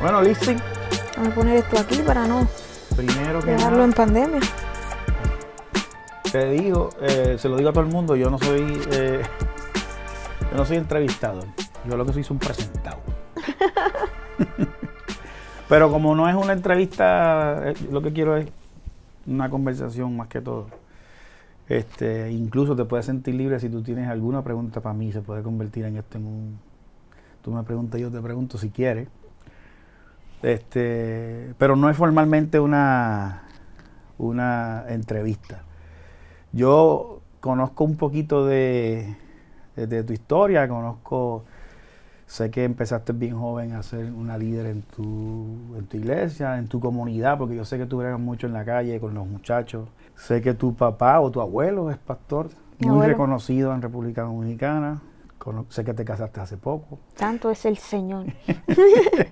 Bueno, listo. Vamos a poner esto aquí para no Primero que en pandemia. Te digo, eh, se lo digo a todo el mundo, yo no soy, eh, yo no soy entrevistado. Yo lo que soy es un presentado. Pero como no es una entrevista, eh, lo que quiero es una conversación más que todo. Este, incluso te puedes sentir libre si tú tienes alguna pregunta para mí, se puede convertir en esto en un Tú me preguntas, yo te pregunto si quieres. Este, pero no es formalmente una, una entrevista. Yo conozco un poquito de, tu historia, conozco, sé que empezaste bien joven a ser una líder en tu, iglesia, en tu comunidad, porque yo sé que tú bregas mucho en la calle con los muchachos. Sé que tu papá o tu abuelo es pastor, muy reconocido en República Dominicana sé que te casaste hace poco. Tanto es el Señor.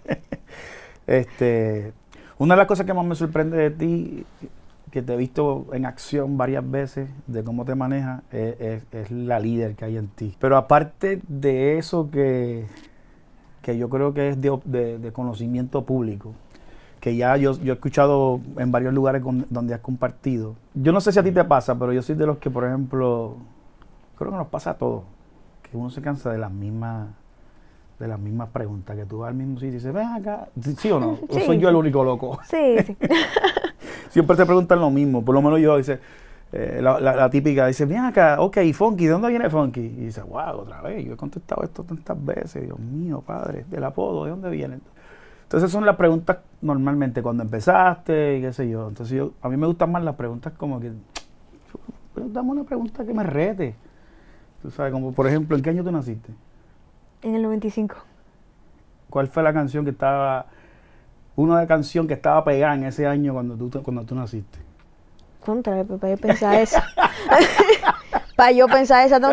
este, una de las cosas que más me sorprende de ti, que te he visto en acción varias veces, de cómo te manejas, es, la líder que hay en ti. Pero aparte de eso que, que yo creo que es de, conocimiento público, que ya yo, he escuchado en varios lugares donde has compartido. Yo no sé si a ti te pasa, pero yo soy de los que, por ejemplo, creo que nos pasa a todos uno se cansa de las mismas de las mismas preguntas, que tú vas al mismo sitio y dices, ven acá, ¿sí o no? ¿O soy yo el único loco? Sí, sí. Siempre te preguntan lo mismo, por lo menos yo, dice, eh, la, típica, dice, ven acá, ok, Funky, ¿de dónde viene Funky? Y dice, wow, otra vez, yo he contestado esto tantas veces, Dios mío, padre, del apodo, ¿de dónde viene? Entonces son las preguntas normalmente cuando empezaste y qué sé yo. Entonces yo, a mí me gustan más las preguntas como que, dame una pregunta que me rete. Tú sabes, como por ejemplo, ¿en qué año tú naciste? En el 95. ¿Cuál fue la canción que estaba, una canción que estaba pegada en ese año cuando tú, cuando tú naciste? Contra, para yo pensar eso. para yo pensar eso, tengo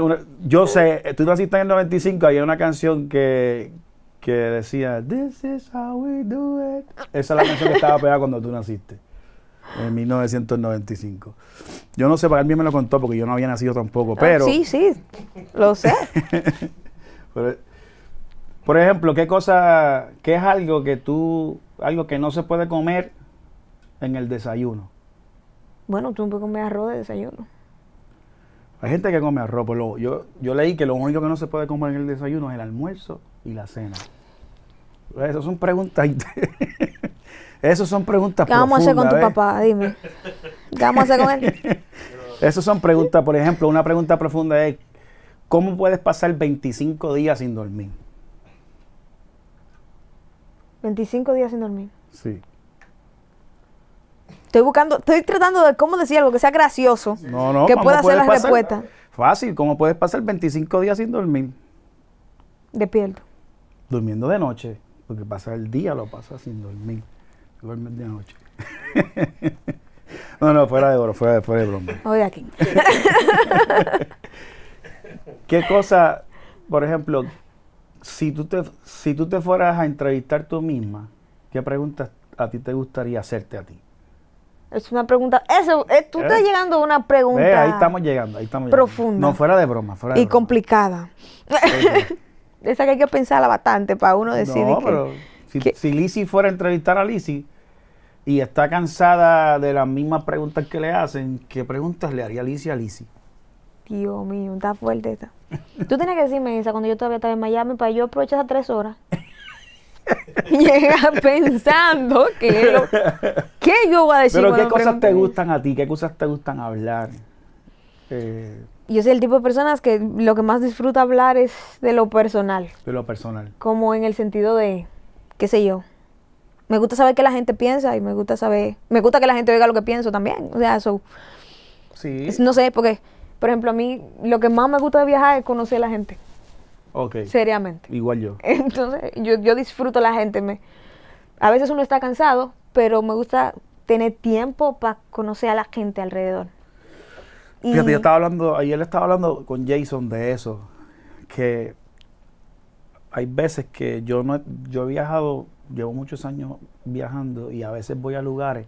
que yo sé, tú naciste en el 95, había una canción que, que decía, This is how we do it. Esa es la canción que estaba pegada cuando tú naciste en 1995. Yo no sé, para mí me lo contó porque yo no había nacido tampoco, pero... sí, sí, lo sé. por, ejemplo, ¿qué cosa, qué es algo que tú, algo que no se puede comer en el desayuno? Bueno, tú no puedes comer arroz de desayuno. Hay gente que come arroz, pero yo, yo leí que lo único que no se puede comer en el desayuno es el almuerzo y la cena. Esas son preguntas. Esas son preguntas ¿Qué vamos a hacer con tu papá? Dime. ¿Qué vamos a hacer con él? Esas son preguntas, por ejemplo, una pregunta profunda es, ¿cómo puedes pasar 25 días sin dormir? 25 días sin dormir. Sí. Estoy buscando, estoy tratando de cómo decir algo que sea gracioso. No, no, que pueda hacer la respuesta. Fácil, ¿cómo puedes pasar 25 días sin dormir? Despierto. Durmiendo de noche, porque pasa el día, lo pasa sin dormir duerme de noche. no, no, fuera de fuera de, broma. aquí. ¿Qué cosa, por ejemplo, si tú, te, si tú te fueras a entrevistar tú misma, qué preguntas a ti te gustaría hacerte a ti? Es una pregunta. Eso, eh, tú estás ¿Eh? llegando a una pregunta. ahí estamos llegando, ahí estamos Profunda. No, fuera de broma, fuera Y complicada. Esa que hay que pensarla bastante para uno decidir. No, pero si, si fuera a entrevistar a Lizzie, y está cansada de las mismas preguntas que le hacen, ¿qué preguntas le haría Alicia a Alicia? Dios mío, está fuerte Tú tienes que decirme esa cuando yo todavía estaba en Miami para yo aprovechar esas tres horas. Llega pensando que yo, ¿qué yo voy a decir. Pero qué cosas te gustan a ti, qué cosas te gustan hablar. Eh, yo soy el tipo de personas que lo que más disfruta hablar es de lo personal. De lo personal. Como en el sentido de, qué sé yo, me gusta saber qué la gente piensa y me gusta saber, me gusta que la gente oiga lo que pienso también. O sea, eso. Sí. No sé, porque, por ejemplo, a mí lo que más me gusta de viajar es conocer a la gente. Ok. Seriamente. Igual yo. Entonces, yo, disfruto a la gente. Me, a veces uno está cansado, pero me gusta tener tiempo para conocer a la gente alrededor. Y yo estaba hablando, ayer estaba hablando con Jason de eso, que hay veces que yo no yo he viajado llevo muchos años viajando y a veces voy a lugares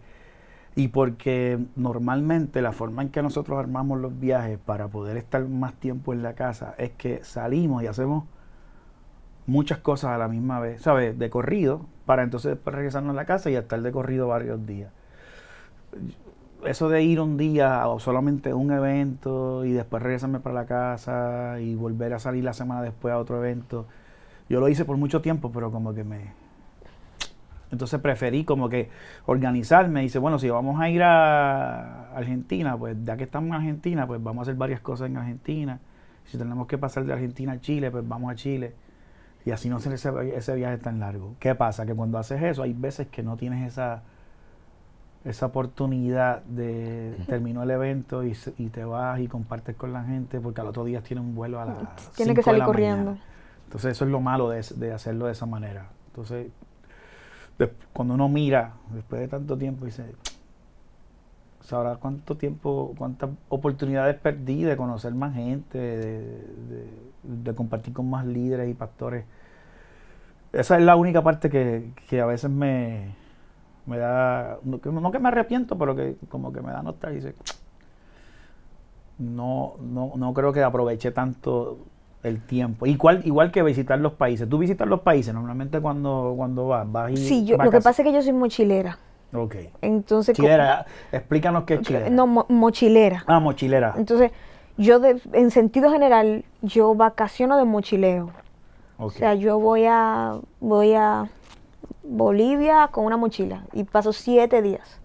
y porque normalmente la forma en que nosotros armamos los viajes para poder estar más tiempo en la casa es que salimos y hacemos muchas cosas a la misma vez, ¿sabes? De corrido, para entonces después regresarnos a la casa y estar de corrido varios días. Eso de ir un día o solamente un evento y después regresarme para la casa y volver a salir la semana después a otro evento, yo lo hice por mucho tiempo, pero como que me, entonces preferí como que organizarme. Dice, bueno, si vamos a ir a Argentina, pues ya que estamos en Argentina, pues vamos a hacer varias cosas en Argentina. Si tenemos que pasar de Argentina a Chile, pues vamos a Chile. Y así no se ese, ese viaje tan largo. ¿Qué pasa? Que cuando haces eso, hay veces que no tienes esa, esa oportunidad de terminó el evento y, te vas y compartes con la gente, porque al otro día tienes un vuelo a la tiene que salir corriendo. Entonces, eso es lo malo de, de hacerlo de esa manera. Entonces, cuando uno mira después de tanto tiempo y dice, sabrá cuánto tiempo, cuántas oportunidades perdí de conocer más gente, de, compartir con más líderes y pastores. Esa es la única parte que, a veces me, me da, no que, me arrepiento, pero que como que me da nostalgia. No, no, no creo que aproveché tanto el tiempo. Igual, igual que visitar los países. ¿Tú visitas los países normalmente cuando, cuando vas? vas y, sí, yo, lo que pasa es que yo soy mochilera. Ok. Entonces, chilera, explícanos qué es chilera. No, mochilera. Ah, mochilera. Entonces, yo en sentido general, yo vacaciono de mochileo. O sea, yo voy a, voy a Bolivia con una mochila y paso siete días.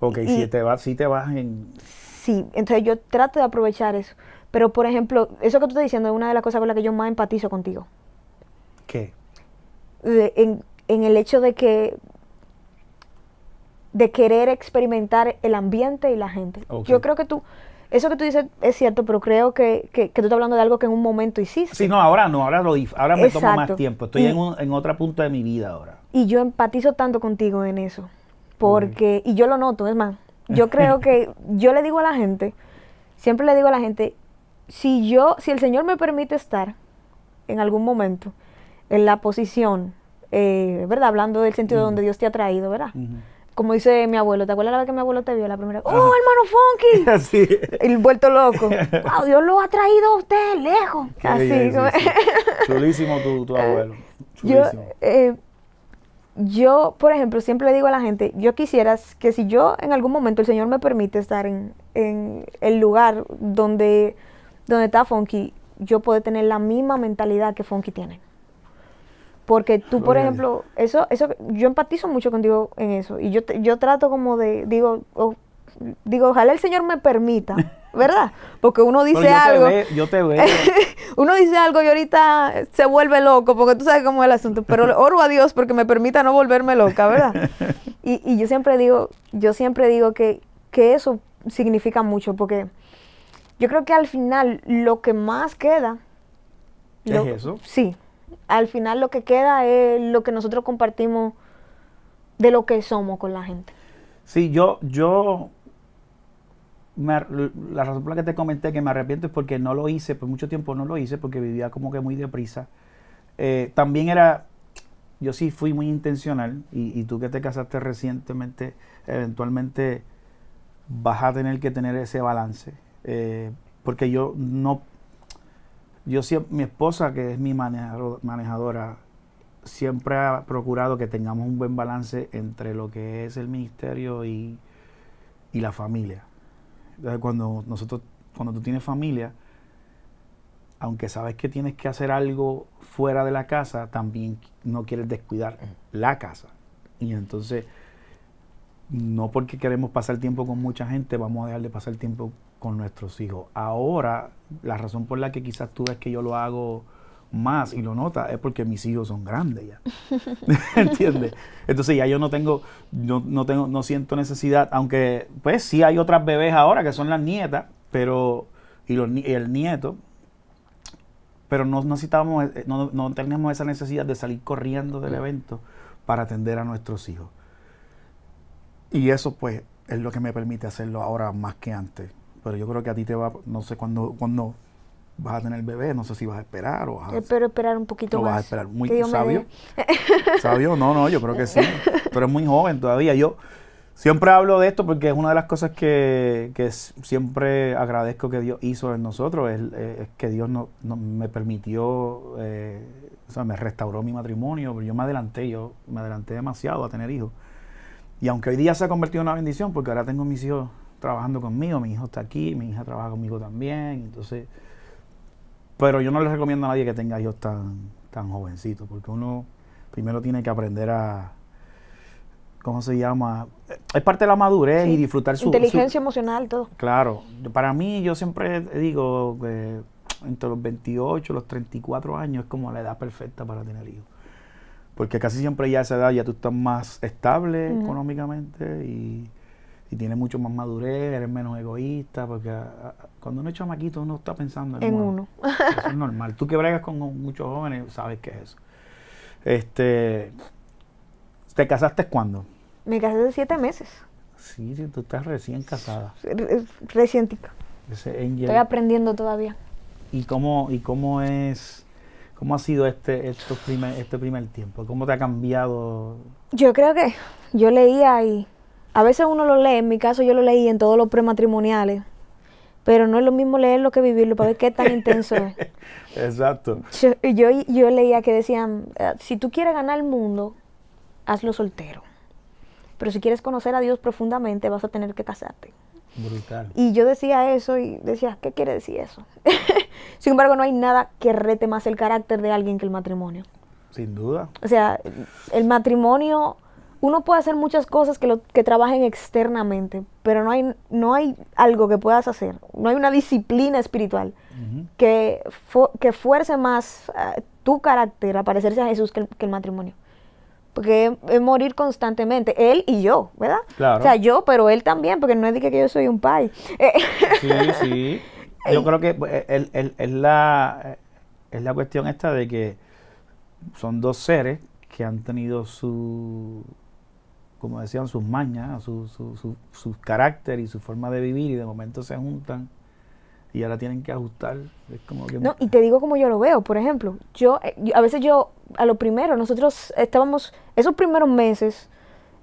Ok, si te vas, si te vas en... Sí, entonces yo trato de aprovechar eso. Pero, por ejemplo, eso que tú estás diciendo es una de las cosas con las que yo más empatizo contigo. ¿Qué? en, el hecho de que de querer experimentar el ambiente y la gente. Yo creo que tú, eso que tú dices es cierto, pero creo que, tú estás hablando de algo que en un momento hiciste. Sí, no, ahora no, ahora, lo, ahora me tomo más tiempo, estoy en, en otra punta de mi vida ahora. Y yo empatizo tanto contigo en eso, porque, y yo lo noto, es más, yo creo que, yo le digo a la gente, siempre le digo a la gente, si yo, si el Señor me permite estar en algún momento en la posición, eh, ¿verdad? Hablando del sentido de donde Dios te ha traído, ¿verdad? Como dice mi abuelo, ¿te acuerdas la vez que mi abuelo te vio la primera vez? ¡Oh, hermano Funky! Así. El vuelto loco. ¡Wow! Dios lo ha traído a usted lejos. Así. Chulísimo tu, abuelo. Eh, Chulísimo. Yo, por ejemplo, siempre le digo a la gente, yo quisiera que si yo en algún momento el Señor me permite estar en el lugar donde donde está Funky, yo puedo tener la misma mentalidad que Funky tiene. Porque tú, por ejemplo, eso, eso, yo empatizo mucho contigo en eso. Y yo, yo trato como de, digo, digo, ojalá el Señor me permita, ¿verdad? Porque uno dice algo. yo te veo. uno dice algo y ahorita se vuelve loco, porque tú sabes cómo es el asunto. Pero oro a Dios porque me permita no volverme loca, ¿verdad? Y, y yo siempre digo, yo siempre digo que, que eso significa mucho, porque yo creo que al final lo que más queda... ¿Es eso? Sí. Al final lo que queda es lo que nosotros compartimos de lo que somos con la gente. Sí, yo, yo la razón por la que te comenté que me arrepiento es porque no lo hice, por mucho tiempo no lo hice, porque vivía como que muy deprisa. Eh, también era, yo sí fui muy intencional, y, tú que te casaste recientemente, eventualmente vas a tener que tener ese balance. Eh, porque yo no, yo mi esposa, que es mi manejadora, siempre ha procurado que tengamos un buen balance entre lo que es el ministerio y, la familia. Entonces, cuando nosotros, cuando tú tienes familia, aunque sabes que tienes que hacer algo fuera de la casa, también no quieres descuidar la casa. Y entonces, no porque queremos pasar tiempo con mucha gente, vamos a dejar de pasar tiempo con nuestros hijos. Ahora, la razón por la que quizás tú ves que yo lo hago más y lo notas es porque mis hijos son grandes ya. ¿Entiendes? Entonces ya yo no tengo, no, tengo, no siento necesidad, aunque pues sí hay otras bebés ahora que son las nietas, pero, y, el nieto, pero no, necesitamos, eh, no, no tenemos esa necesidad de salir corriendo del mm. evento para atender a nuestros hijos. Y eso pues es lo que me permite hacerlo ahora más que antes pero yo creo que a ti te va, no sé cuándo, cuando vas a tener bebé, no sé si vas a esperar o Espero eh, esperar un poquito más. vas a esperar, muy sabio. sabio, no, no, yo creo que sí. Pero es muy joven todavía. Yo siempre hablo de esto porque es una de las cosas que, siempre agradezco que Dios hizo en nosotros, es, que Dios no, me permitió, eh, o sea, me restauró mi matrimonio, pero yo me adelanté, yo me adelanté demasiado a tener hijos. Y aunque hoy día se ha convertido en una bendición, porque ahora tengo mis hijos trabajando conmigo, mi hijo está aquí, mi hija trabaja conmigo también, entonces... Pero yo no le recomiendo a nadie que tenga hijos tan, tan jovencitos, porque uno primero tiene que aprender a, ¿cómo se llama? Es parte de la madurez y disfrutar su... Inteligencia emocional, todo. Claro. Para mí, yo siempre digo que entre los 28 los 34 años es como la edad perfecta para tener hijos. Porque casi siempre ya a esa edad ya tú estás más estable económicamente y y tienes mucho más madurez, eres menos egoísta, porque ah, ah, cuando uno es chamaquito uno está pensando en, uno. Eso es normal. Tú que bregas con muchos jóvenes sabes qué es eso. Este, ¿Te casaste cuándo? Me casé hace siete meses. Sí, tú estás recién casada. Re Estoy aprendiendo todavía. ¿Y cómo, y cómo es, cómo ha sido este, primer, este primer tiempo? ¿Cómo te ha cambiado? Yo creo que yo leía y a veces uno lo lee, en mi caso yo lo leí en todos los prematrimoniales, pero no es lo mismo leerlo que vivirlo para ver qué tan intenso es. Exacto. Yo, yo, yo, leía que decían, ah, si tú quieres ganar el mundo, hazlo soltero. Pero si quieres conocer a Dios profundamente, vas a tener que casarte. Brutal. Y yo decía eso y decía, ¿qué quiere decir eso? Sin embargo, no hay nada que rete más el carácter de alguien que el matrimonio. Sin duda. O sea, el matrimonio uno puede hacer muchas cosas que, que trabajen externamente, pero no hay, no hay algo que puedas hacer, no hay una disciplina espiritual que, que fuerce más eh, tu carácter a parecerse a Jesús que el, matrimonio. Porque es, morir constantemente, él y yo, ¿verdad? O sea, yo, pero él también, porque no es de que yo soy un pai. Eh, sí, sí. Yo creo que pues, eh, la, es la cuestión esta de que son dos seres que han tenido su como decían, sus mañas, su, su, su, carácter y su forma de vivir y de momento se juntan y ahora tienen que ajustar. como no, y te digo como yo lo veo, por ejemplo, eh, yo, a veces yo, a lo primero, nosotros estábamos, esos primeros meses,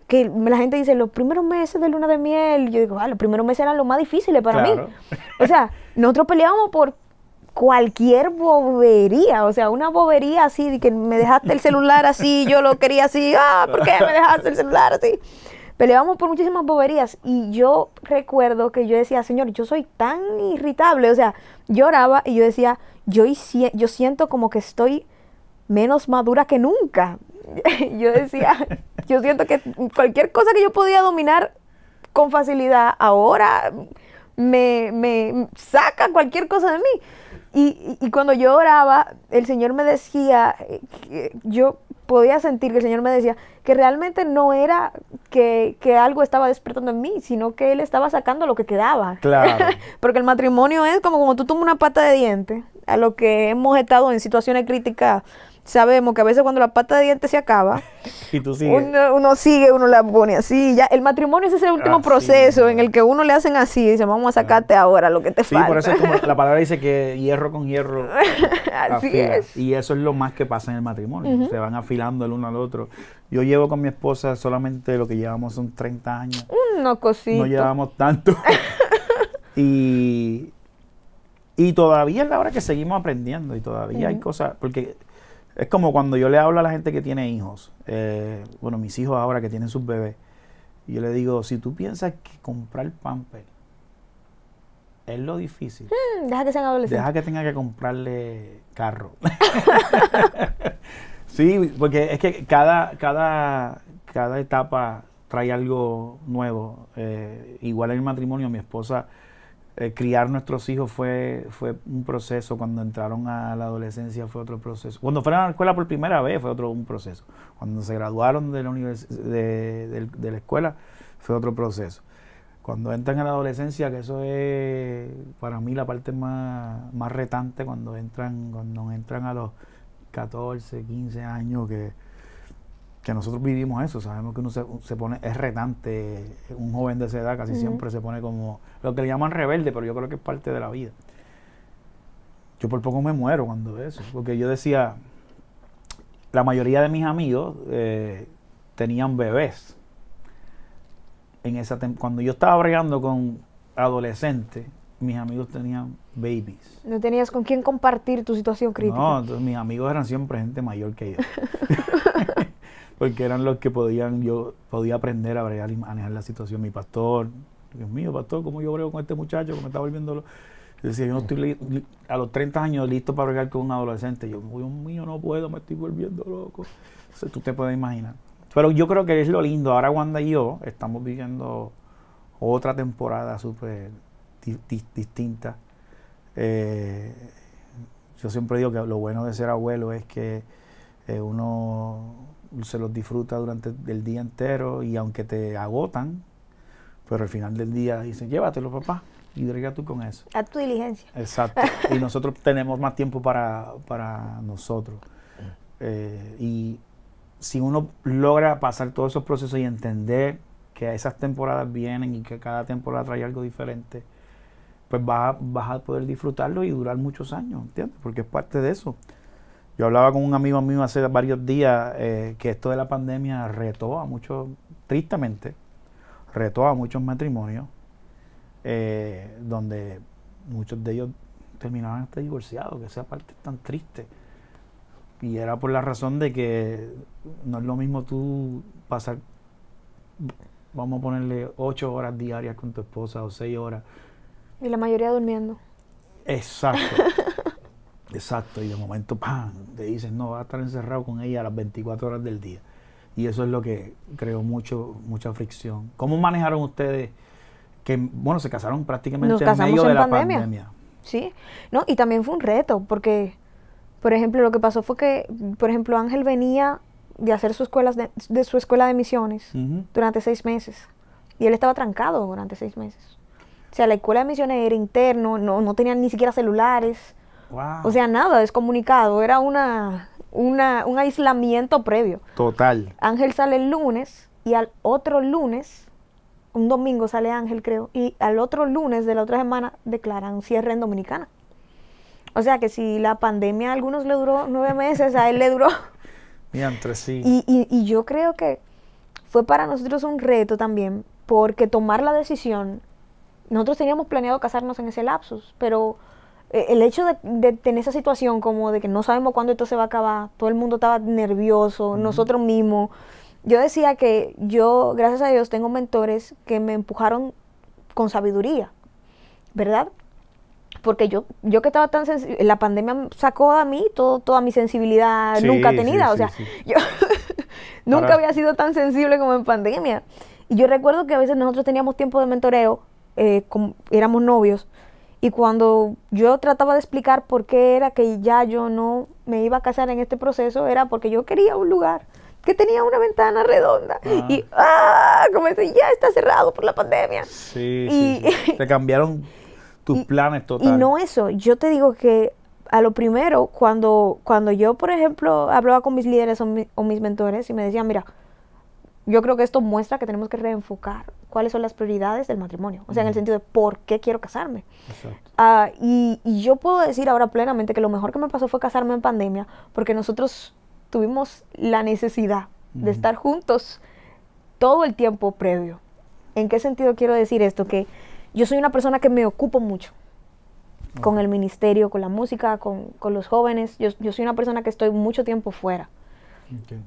que la gente dice, los primeros meses de luna de miel, yo digo, ah, los primeros meses eran los más difíciles para mí. O sea, nosotros peleábamos por cualquier bobería, o sea, una bobería así, de que me dejaste el celular así, yo lo quería así, ah, ¿por qué me dejaste el celular así? Peleábamos por muchísimas boberías y yo recuerdo que yo decía, Señor, yo soy tan irritable, o sea, lloraba y yo decía, yo, yo siento como que estoy menos madura que nunca. yo decía, yo siento que cualquier cosa que yo podía dominar con facilidad ahora me, me saca cualquier cosa de mí. Y, cuando yo oraba, el Señor me decía, eh, yo podía sentir que el Señor me decía que realmente no era que, algo estaba despertando en mí, sino que Él estaba sacando lo que quedaba. Claro. Porque el matrimonio es como como tú tomas una pata de diente, a lo que hemos estado en situaciones críticas sabemos que a veces cuando la pata de dientes se acaba, uno, sigue, uno la pone así. Ya, el matrimonio es ese último ah, proceso en el que uno le hacen así, y vamos a sacarte ah. ahora lo que te falta. Sí, por eso es como la palabra dice que hierro con hierro. así es. Y eso es lo más que pasa en el matrimonio. Se van afilando el uno al otro. Yo llevo con mi esposa solamente lo que llevamos son 30 años. No cosito. No llevamos tanto. y, todavía es la hora que seguimos aprendiendo y todavía hay cosas, porque es como cuando yo le hablo a la gente que tiene hijos, eh, bueno, mis hijos ahora que tienen sus bebés, yo le digo, si tú piensas que comprar pamper es lo difícil. Hmm, deja que sean adolescentes. Deja que tenga que comprarle carro. sí, porque es que cada, cada, etapa trae algo nuevo. Eh, igual en el matrimonio, mi esposa eh, criar nuestros hijos fue, fue un proceso, cuando entraron a la adolescencia fue otro proceso, cuando fueron a la escuela por primera vez fue otro un proceso, cuando se graduaron de la, la escuela fue otro proceso. Cuando entran a la adolescencia, que eso es para mí la parte más, más retante, cuando entran, cuando entran a los 14, 15 años, que, que nosotros vivimos eso, sabemos que uno se, pone, es retante, un joven de esa edad casi siempre se pone como lo que le llaman rebelde, pero yo creo que es parte de la vida. Yo por poco me muero cuando eso, porque yo decía, la mayoría de mis amigos eh, tenían bebés. En esa cuando yo estaba bregando con adolescentes, mis amigos tenían babies. No tenías con quién compartir tu situación crítica. No, mis amigos eran siempre gente mayor que yo. porque eran los que podían, yo podía aprender a bregar y manejar la situación. Mi pastor, Dios mío, pastor, ¿cómo yo brego con este muchacho que me está volviendo loco? Decía, yo no estoy a los 30 años listo para bregar con un adolescente. Yo, Dios mío, no puedo, me estoy volviendo loco. tú te puedes imaginar. Pero yo creo que es lo lindo. Ahora Wanda y yo estamos viviendo otra temporada súper distinta. Eh, yo siempre digo que lo bueno de ser abuelo es que eh, uno se los disfruta durante el día entero y aunque te agotan, pero al final del día dicen, llévatelo papá y diga tú con eso. A tu diligencia. Exacto. y nosotros tenemos más tiempo para, nosotros. Mm. Eh, y si uno logra pasar todos esos procesos y entender que esas temporadas vienen y que cada temporada trae algo diferente, pues vas, vas a poder disfrutarlo y durar muchos años, ¿entiendes? Porque es parte de eso. Yo hablaba con un amigo mío hace varios días eh, que esto de la pandemia retó a muchos, tristemente, retó a muchos matrimonios, eh, donde muchos de ellos terminaban hasta divorciados, que esa parte es tan triste. Y era por la razón de que no es lo mismo tú pasar, vamos a ponerle ocho horas diarias con tu esposa o seis horas. Y la mayoría durmiendo. Exacto. Exacto, y de momento, ¡pam! Te dicen, no, va a estar encerrado con ella a las 24 horas del día. Y eso es lo que creó mucho, mucha fricción. ¿Cómo manejaron ustedes que, bueno, se casaron prácticamente en medio de la pandemia. Sí, no, y también fue un reto, porque, por ejemplo, lo que pasó fue que, por ejemplo, Ángel venía de hacer su escuela de, su escuela de misiones durante seis meses. Y él estaba trancado durante seis meses. O sea, la escuela de misiones era interno, no, no tenían ni siquiera celulares. O sea, nada, descomunicado, era una, un aislamiento previo. Total. Ángel sale el lunes y al otro lunes, un domingo sale Ángel creo, y al otro lunes de la otra semana declaran cierre en Dominicana. O sea que si la pandemia a algunos le duró nueve meses, a él le duró... Mientras, sí. Y, y yo creo que fue para nosotros un reto también, porque tomar la decisión, nosotros teníamos planeado casarnos en ese lapsus, pero eh, el hecho de, tener esa situación como de que no sabemos cuándo esto se va a acabar, todo el mundo estaba nervioso, nosotros mismos. Yo decía que yo, gracias a Dios, tengo mentores que me empujaron con sabiduría, ¿verdad? Porque yo, yo que estaba tan sensible, la pandemia sacó a mí toda mi sensibilidad nunca tenida, o sea, yo nunca había sido tan sensible como en pandemia. Y yo recuerdo que a veces nosotros teníamos tiempo de mentoreo, eh, éramos novios, y cuando yo trataba de explicar por qué era que ya yo no me iba a casar en este proceso, era porque yo quería un lugar que tenía una ventana redonda. Ah. Y ¡ah! como decía, ya está cerrado por la pandemia. Sí, y, sí, Te cambiaron tus planes totalmente. Y no eso, yo te digo que a lo primero, cuando, cuando yo, por ejemplo, hablaba con mis líderes o mis mentores y me decían, mira, yo creo que esto muestra que tenemos que reenfocar cuáles son las prioridades del matrimonio. O sea, en el sentido de por qué quiero casarme. Ah, y, yo puedo decir ahora plenamente que lo mejor que me pasó fue casarme en pandemia, porque nosotros tuvimos la necesidad de estar juntos todo el tiempo previo. ¿En qué sentido quiero decir esto? Que yo soy una persona que me ocupo mucho con el ministerio, con la música, con, con los jóvenes. Yo, yo, soy una persona que estoy mucho tiempo fuera.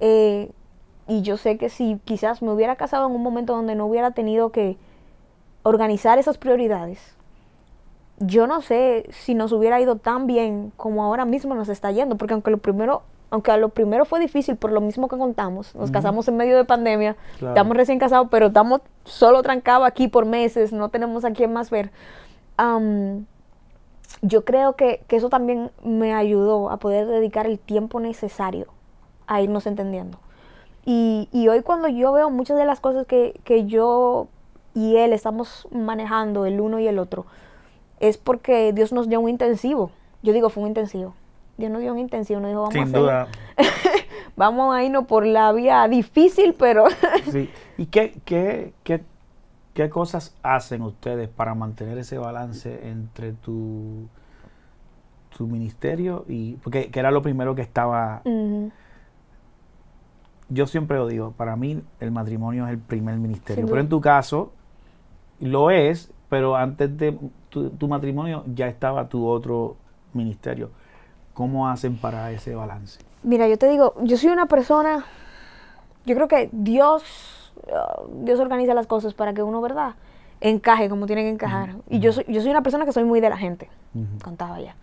Eh, y yo sé que si quizás me hubiera casado en un momento donde no hubiera tenido que organizar esas prioridades, yo no sé si nos hubiera ido tan bien como ahora mismo nos está yendo, porque aunque lo primero, aunque a lo primero fue difícil por lo mismo que contamos, nos casamos en medio de pandemia, estamos recién casados, pero estamos solo trancados aquí por meses, no tenemos a quién más ver. yo creo que eso también me ayudó a poder dedicar el tiempo necesario a irnos entendiendo. Y, y, hoy cuando yo veo muchas de las cosas que, yo y él estamos manejando, el uno y el otro, es porque Dios nos dio un intensivo. Yo digo, fue un intensivo. Dios nos dio un intensivo, nos dijo, vamos a vamos a irnos por la vía difícil, pero... sí. ¿Y qué, qué, qué, qué cosas hacen ustedes para mantener ese balance entre tu, tu ministerio y... Porque que era lo primero que estaba yo siempre lo digo, para mí el matrimonio es el primer ministerio, pero en tu caso lo es, pero antes de tu, matrimonio ya estaba tu otro ministerio. ¿Cómo hacen para ese balance? Mira, yo te digo, yo soy una persona, yo creo que Dios, uh, Dios organiza las cosas para que uno, ¿verdad? Encaje como tiene que encajar. Y yo soy, yo soy una persona que soy muy de la gente, contaba ya.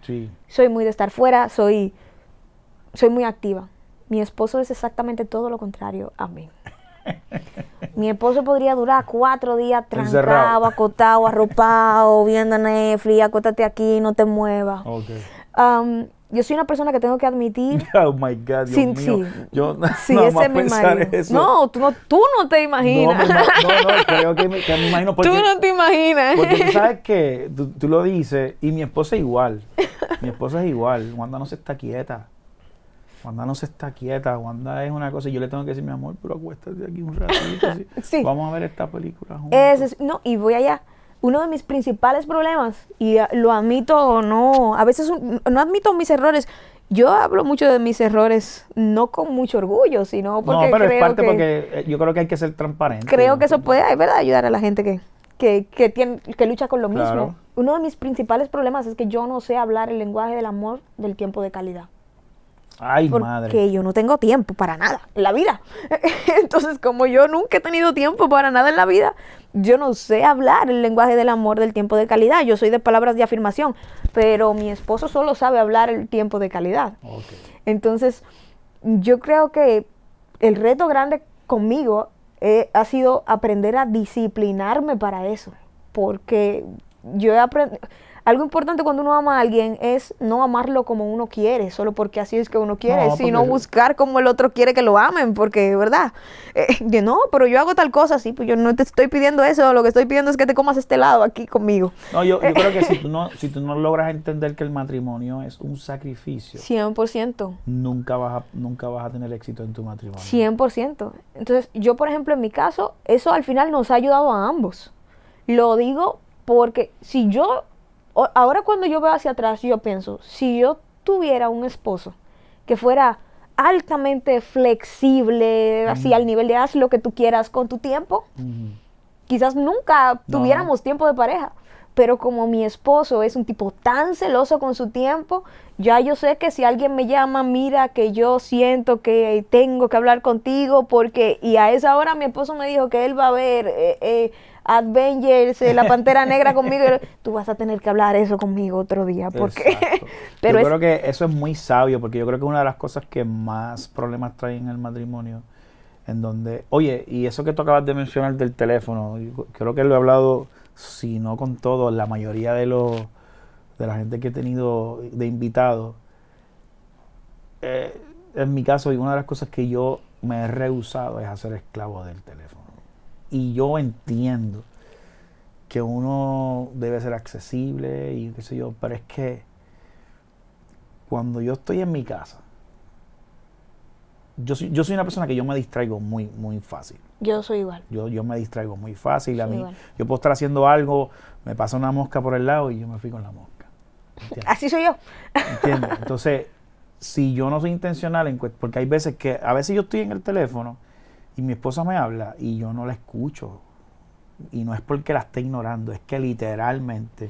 Soy muy de estar fuera, soy, soy muy activa. Mi esposo es exactamente todo lo contrario a mí. Mi esposo podría durar cuatro días trancado, acotado, arropado, viendo Netflix, acótate aquí, no te muevas. Okay. Um, yo soy una persona que tengo que admitir. Oh my God, Dios mío. Sí. Yo no. no, ese es mi Eso. No, tú no, tú no te imaginas. No, no, creo que me, que me imagino. tú no te imaginas. Porque tú sabes que tú, lo dices y mi esposa es igual. Mi esposa es igual. Wanda no se está quieta. Wanda no se está quieta, Wanda es una cosa, y yo le tengo que decir, mi amor, pero acuéstate aquí un ratito, sí. vamos a ver esta película juntos. no, y voy allá. Uno de mis principales problemas, y ah, lo admito o no, a veces no admito mis errores, yo hablo mucho de mis errores, no con mucho orgullo, sino porque. No, pero es parte porque eh, yo creo que hay que ser transparente. Creo que eso puede, ayudar a la gente que, tiene, que lucha con lo mismo. Uno de mis principales problemas es que yo no sé hablar el lenguaje del amor del tiempo de calidad. Ay, porque yo no tengo tiempo para nada en la vida. Entonces, como yo nunca he tenido tiempo para nada en la vida, yo no sé hablar el lenguaje del amor del tiempo de calidad. Yo soy de palabras de afirmación, pero mi esposo solo sabe hablar el tiempo de calidad. Entonces, yo creo que el reto grande conmigo eh, ha sido aprender a disciplinarme para eso, porque yo he aprendido algo importante cuando uno ama a alguien es no amarlo como uno quiere, solo porque así es que uno quiere, sino buscar como el otro quiere que lo amen, porque, ¿verdad? Eh, no, pero yo hago tal cosa, sí, pues yo no te estoy pidiendo eso, lo que estoy pidiendo es que te comas este lado aquí conmigo. No, yo, creo que si tú no, si tú no logras entender que el matrimonio es un sacrificio. 100%. Nunca vas a, nunca vas a tener éxito en tu matrimonio. 100%. Entonces, yo, por ejemplo, en mi caso, eso al final nos ha ayudado a ambos. Lo digo porque si yo ahora cuando yo veo hacia atrás, yo pienso, si yo tuviera un esposo que fuera altamente flexible, así al nivel de haz lo que tú quieras con tu tiempo, quizás nunca tuviéramos tiempo de pareja. Pero como mi esposo es un tipo tan celoso con su tiempo, ya yo sé que si alguien me llama, mira que yo siento que tengo que hablar contigo porque, y a esa hora mi esposo me dijo que él va a ver... Eh, eh, Avengers, eh, la Pantera Negra conmigo, tú vas a tener que hablar eso conmigo otro día. Porque Pero yo creo que eso es muy sabio, porque yo creo que una de las cosas que más problemas trae en el matrimonio, en donde, oye, y eso que tú acabas de mencionar del teléfono, creo que lo he hablado, si no con todo, la mayoría de los de la gente que he tenido de invitado, eh, en mi caso, y una de las cosas que yo me he rehusado es hacer esclavo del teléfono. Y yo entiendo que uno debe ser accesible y qué sé yo, pero es que cuando yo estoy en mi casa, yo soy, yo soy una persona que yo me distraigo muy, muy fácil. Yo soy igual. Yo, yo me distraigo muy fácil. a mí, yo puedo estar haciendo algo, me pasa una mosca por el lado y yo me fui con la mosca. Así soy yo. Entiendo. Entonces, si yo no soy intencional, porque hay veces que, a veces yo estoy en el teléfono y mi esposa me habla y yo no la escucho. Y no es porque la esté ignorando, es que literalmente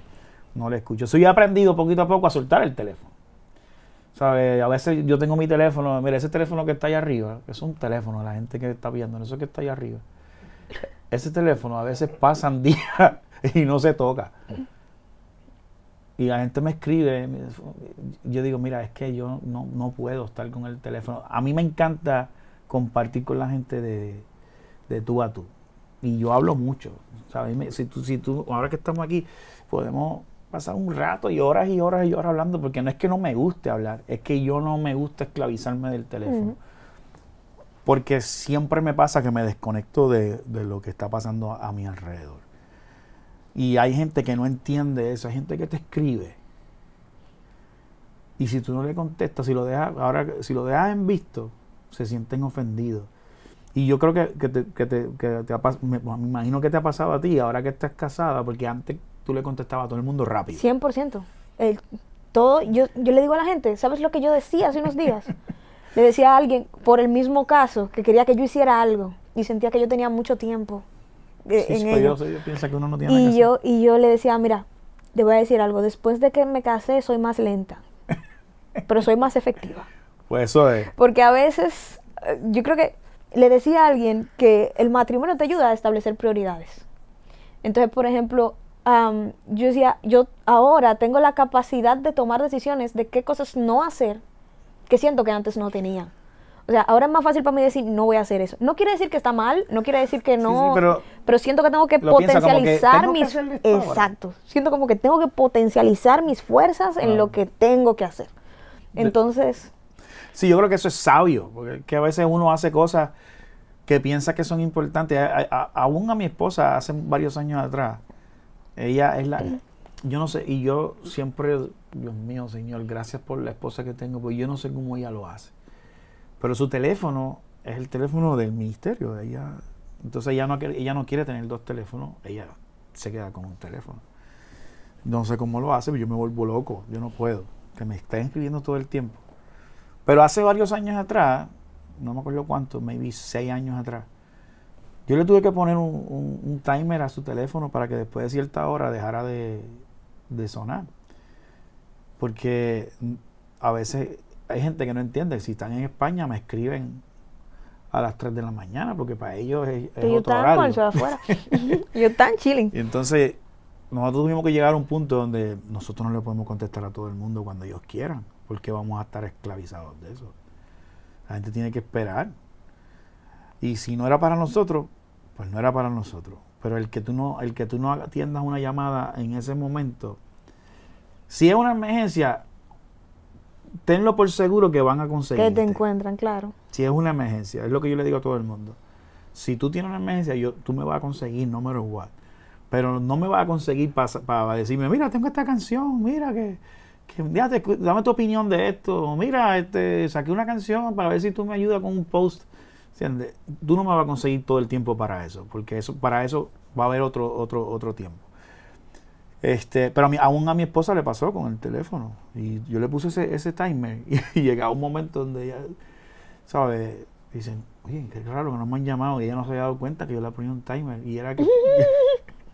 no la escucho. yo he aprendido poquito a poco a soltar el teléfono. ¿Sabe? A veces yo tengo mi teléfono, mira, ese teléfono que está ahí arriba, es un teléfono, la gente que está viendo, no eso que está ahí arriba. Ese teléfono a veces pasan días y no se toca. Y la gente me escribe, yo digo, mira, es que yo no, no puedo estar con el teléfono. A mí me encanta compartir con la gente de, tú a tú. Y yo hablo mucho, ¿sabes? Si tú, si tú, ahora que estamos aquí, podemos pasar un rato y horas y horas y horas hablando, porque no es que no me guste hablar, es que yo no me gusta esclavizarme del teléfono. Porque siempre me pasa que me desconecto de, lo que está pasando a, mi alrededor. Y hay gente que no entiende eso, hay gente que te escribe. Y si tú no le contestas, si lo ahora, si lo dejas en visto, se sienten ofendidos. Y yo creo que, te, pues, me, imagino que te ha pasado a ti ahora que estás casada, porque antes tú le contestabas a todo el mundo rápido. 100%. El, todo, yo, le digo a la gente, ¿sabes lo que yo decía hace unos días? le decía a alguien por el mismo caso que quería que yo hiciera algo y sentía que yo tenía mucho tiempo. y, yo, y yo le decía, mira, te voy a decir algo, después de que me casé soy más lenta, pero soy más efectiva. Pues eso es. Porque a veces, eh, yo creo que le decía a alguien que el matrimonio te ayuda a establecer prioridades. Entonces, por ejemplo, yo decía, yo ahora tengo la capacidad de tomar decisiones de qué cosas no hacer que siento que antes no tenía. O sea, ahora es más fácil para mí decir, no voy a hacer eso. No quiere decir que está mal, no quiere decir que no. pero, siento que tengo que potencializar mis. exacto. Siento como que tengo que potencializar mis fuerzas en ah. lo que tengo que hacer. Entonces. Sí, yo creo que eso es sabio, porque que a veces uno hace cosas que piensa que son importantes. aún a mi esposa, hace varios años atrás, ella es la... Yo no sé, y yo siempre, Dios mío, Señor, gracias por la esposa que tengo, porque yo no sé cómo ella lo hace. Pero su teléfono es el teléfono del ministerio. De ella, entonces ella no, ella no quiere tener dos teléfonos, ella se queda con un teléfono. No sé cómo lo hace, pero yo me vuelvo loco, yo no puedo. Que me está escribiendo todo el tiempo. Pero hace varios años atrás, no me acuerdo cuánto, maybe seis años atrás, yo le tuve que poner un, timer a su teléfono para que después de cierta hora dejara de, sonar. Porque a veces hay gente que no entiende, si están en España me escriben a las 3 de la mañana, porque para ellos es, yo otro horario. Con yo afuera. yo están chilling. Y entonces, nosotros tuvimos que llegar a un punto donde nosotros no le podemos contestar a todo el mundo cuando ellos quieran porque vamos a estar esclavizados de eso. La gente tiene que esperar. Y si no era para nosotros, pues no era para nosotros. Pero el que tú no, el que tú no atiendas una llamada en ese momento, si es una emergencia, tenlo por seguro que van a conseguir. Que te encuentran, claro. Si es una emergencia, es lo que yo le digo a todo el mundo. Si tú tienes una emergencia, yo, tú me vas a conseguir, no me lo Pero no me vas a conseguir para decirme, mira, tengo esta canción, mira que dame tu opinión de esto. Mira, este, saqué una canción para ver si tú me ayudas con un post. Tú no me vas a conseguir todo el tiempo para eso, porque eso, para eso va a haber otro, otro, otro tiempo. Este, pero a aún a mi esposa le pasó con el teléfono. Y yo le puse ese, timer. Y, llegaba un momento donde ella, ¿sabes? Dicen, oye, qué raro que no me han llamado. Y ella no se había dado cuenta que yo le puesto un timer. Y era que.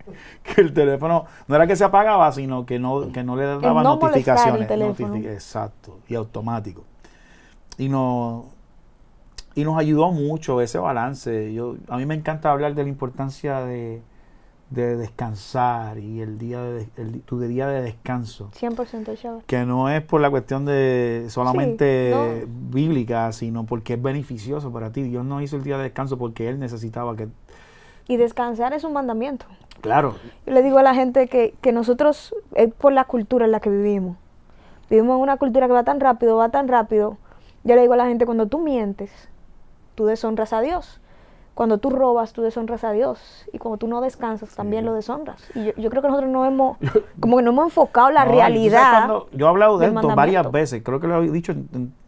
que el teléfono no era que se apagaba, sino que no, que no le daba notificaciones. exacto, y automático. Y no y nos ayudó mucho ese balance. Yo, a mí me encanta hablar de la importancia de, descansar y el día de, tu día de descanso. 100% Que no es por la cuestión de solamente bíblica, sino porque es beneficioso para ti. Dios no hizo el día de descanso porque Él necesitaba que y descansar es un mandamiento. Claro. Yo le digo a la gente que, nosotros, es por la cultura en la que vivimos. Vivimos en una cultura que va tan rápido, va tan rápido. Yo le digo a la gente, cuando tú mientes, tú deshonras a Dios. Cuando tú robas, tú deshonras a Dios. Y cuando tú no descansas, también lo deshonras. Y yo, creo que nosotros no hemos, como que no hemos enfocado la realidad. yo he hablado de esto varias veces, creo que lo he dicho,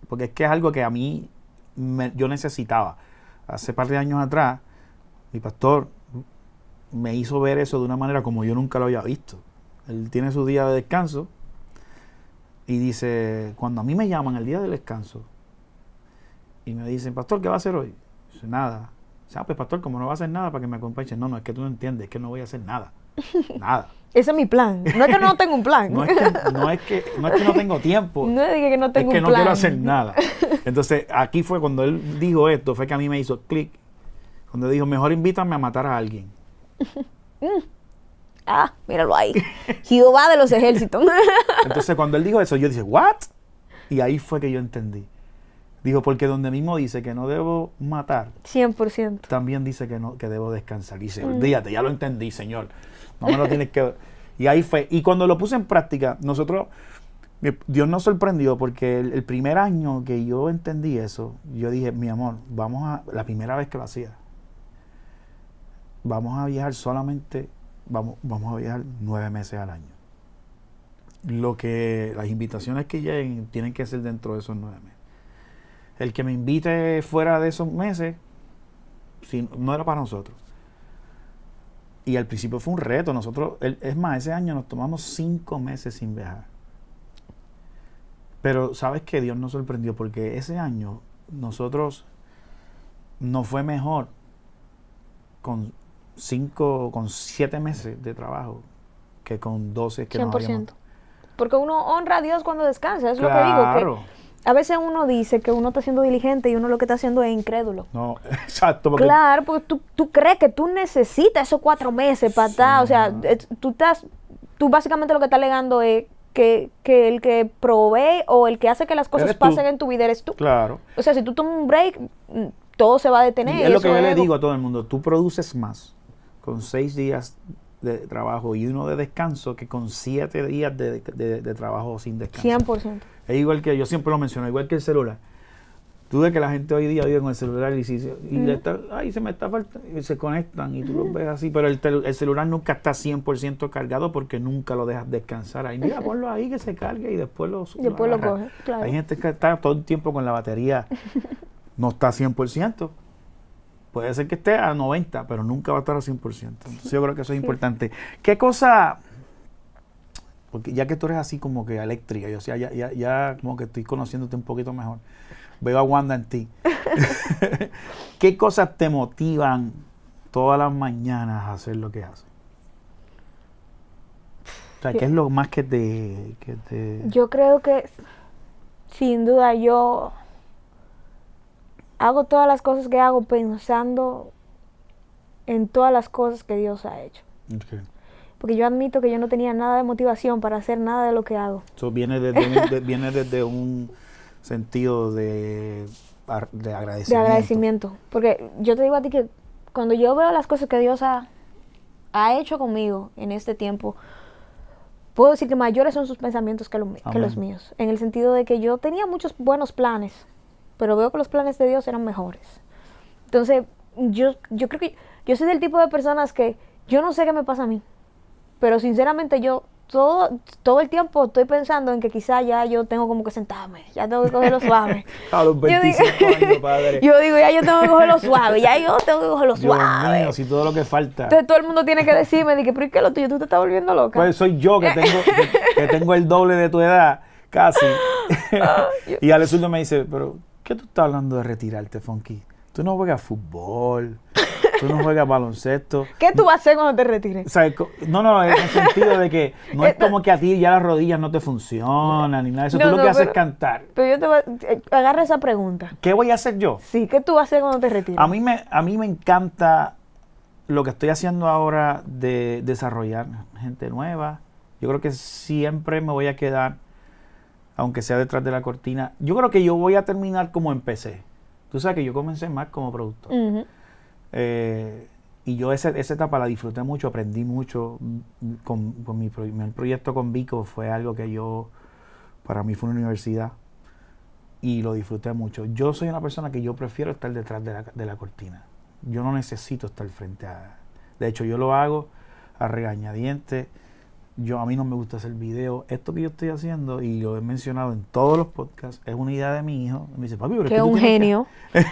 porque es que es algo que a mí yo necesitaba. Hace par de años atrás, mi pastor me hizo ver eso de una manera como yo nunca lo había visto. Él tiene su día de descanso y dice, cuando a mí me llaman el día del descanso y me dicen, pastor, ¿qué va a hacer hoy? Dice, nada. O sea, ah, pues pastor, como no va a hacer nada para que me acompañe. No, no, es que tú no entiendes, es que no voy a hacer nada. Nada. Ese es mi plan. No es que no tengo un plan. no, es que, no, tengo tiempo. no, es que, no tengo tiempo. No es que no quiero hacer nada. Entonces, aquí fue cuando él dijo esto, fue que a mí me hizo clic cuando dijo, mejor invítame a matar a alguien. Mm. ah, míralo ahí. Jehová de los ejércitos. Entonces, cuando él dijo eso, yo dije, ¿what? Y ahí fue que yo entendí. Dijo, porque donde mismo dice que no debo matar. 100%. También dice que, no, que debo descansar. Y dice, mm. olvídate, ya lo entendí, Señor. No me lo tienes que... Y ahí fue. Y cuando lo puse en práctica, nosotros... Eh, Dios nos sorprendió porque el primer año que yo entendí eso, yo dije, mi amor, vamos a... La primera vez que lo hacía, vamos a viajar solamente, vamos, vamos a viajar nueve meses al año. Lo que las invitaciones que lleguen tienen que ser dentro de esos nueve meses. El que me invite fuera de esos meses, si, no era para nosotros. Y al principio fue un reto. Nosotros, es más, ese año nos tomamos cinco meses sin viajar. Pero sabes que Dios nos sorprendió porque ese año nosotros no fue mejor con, cinco, con siete meses de trabajo que con 12 que 100%. Porque uno honra a Dios cuando descansa, es lo que digo. a veces uno dice que uno está siendo diligente y uno lo que está haciendo es incrédulo. No, exacto. Porque... Claro, porque tú, crees que tú necesitas esos cuatro meses para estar, o sea, tú estás, tú básicamente lo que estás alegando es que, el que provee o el que hace que las cosas pasen en tu vida eres tú. Claro. O sea, si tú tomas un break, mm, todo se va a detener. es lo que yo le digo a todo el mundo, tú produces más con seis días de trabajo y uno de descanso que con siete días de, trabajo sin descanso. 100%. Es igual que, yo siempre lo menciono, igual que el celular. Tú ves que la gente hoy día vive con el celular y, mm. ay, se me está faltando, y se conectan y tú los ves así, pero el, celular nunca está 100% cargado porque nunca lo dejas descansar. Ahí, mira, ponlo ahí que se cargue y después lo Después lo, Hay gente que está todo el tiempo con la batería, no está 100%. Puede ser que esté a 90, pero nunca va a estar a 100%. yo creo que eso es importante. ¿Qué cosa, porque ya que tú eres así como que eléctrica, yo sea, ya, como que estoy conociéndote un poquito mejor, veo a Wanda en ti. ¿Qué cosas te motivan todas las mañanas a hacer lo que haces? O sea, ¿qué es lo más que te... Yo creo que, sin duda, yo hago todas las cosas que hago pensando en todas las cosas que Dios ha hecho. Porque yo admito que yo no tenía nada de motivación para hacer nada de lo que hago. Eso viene desde, un, viene desde un sentido de, agradecimiento. De agradecimiento. Porque yo te digo a ti que cuando yo veo las cosas que Dios ha, hecho conmigo en este tiempo, puedo decir que mayores son sus pensamientos que los míos. En el sentido de que yo tenía muchos buenos planes pero veo que los planes de Dios eran mejores. Entonces, yo, yo creo que yo soy del tipo de personas que yo no sé qué me pasa a mí, pero sinceramente yo todo, todo el tiempo estoy pensando en que quizá ya yo tengo como que sentarme, ya tengo que coger lo suave. a los 25 yo digo, años, padre. Yo digo, ya yo tengo que coger lo suave, ya yo tengo que coger lo suave. Mío, si todo lo que falta. Entonces todo el mundo tiene que decirme, de que, pero es que lo tuyo, tú te estás volviendo loca. Pues soy yo que tengo, que, tengo el doble de tu edad, casi. y al no me dice, pero ¿Qué tú estás hablando de retirarte, Funky? Tú no juegas fútbol, tú no juegas baloncesto. ¿Qué tú vas a hacer cuando te retires? no, no, en el sentido de que no es como que a ti ya las rodillas no te funcionan ni nada de eso. tú lo que haces es cantar. Pero yo te voy a, eh, agarra esa pregunta. ¿Qué voy a hacer yo? Sí, ¿qué tú vas a hacer cuando te retires? A mí me, a mí me encanta lo que estoy haciendo ahora de desarrollar gente nueva. Yo creo que siempre me voy a quedar aunque sea detrás de la cortina. Yo creo que yo voy a terminar como empecé. Tú sabes que yo comencé más como productor. Eh, y yo esa, etapa la disfruté mucho, aprendí mucho. Mm, con, mi, primer proyecto con Vico fue algo que yo, para mí fue una universidad. Y lo disfruté mucho. Yo soy una persona que yo prefiero estar detrás de la, de la cortina. Yo no necesito estar frente a... De hecho, yo lo hago a regañadientes yo a mí no me gusta hacer video. Esto que yo estoy haciendo, y lo he mencionado en todos los podcasts, es una idea de mi hijo. Me dice, papi, pero es un genio.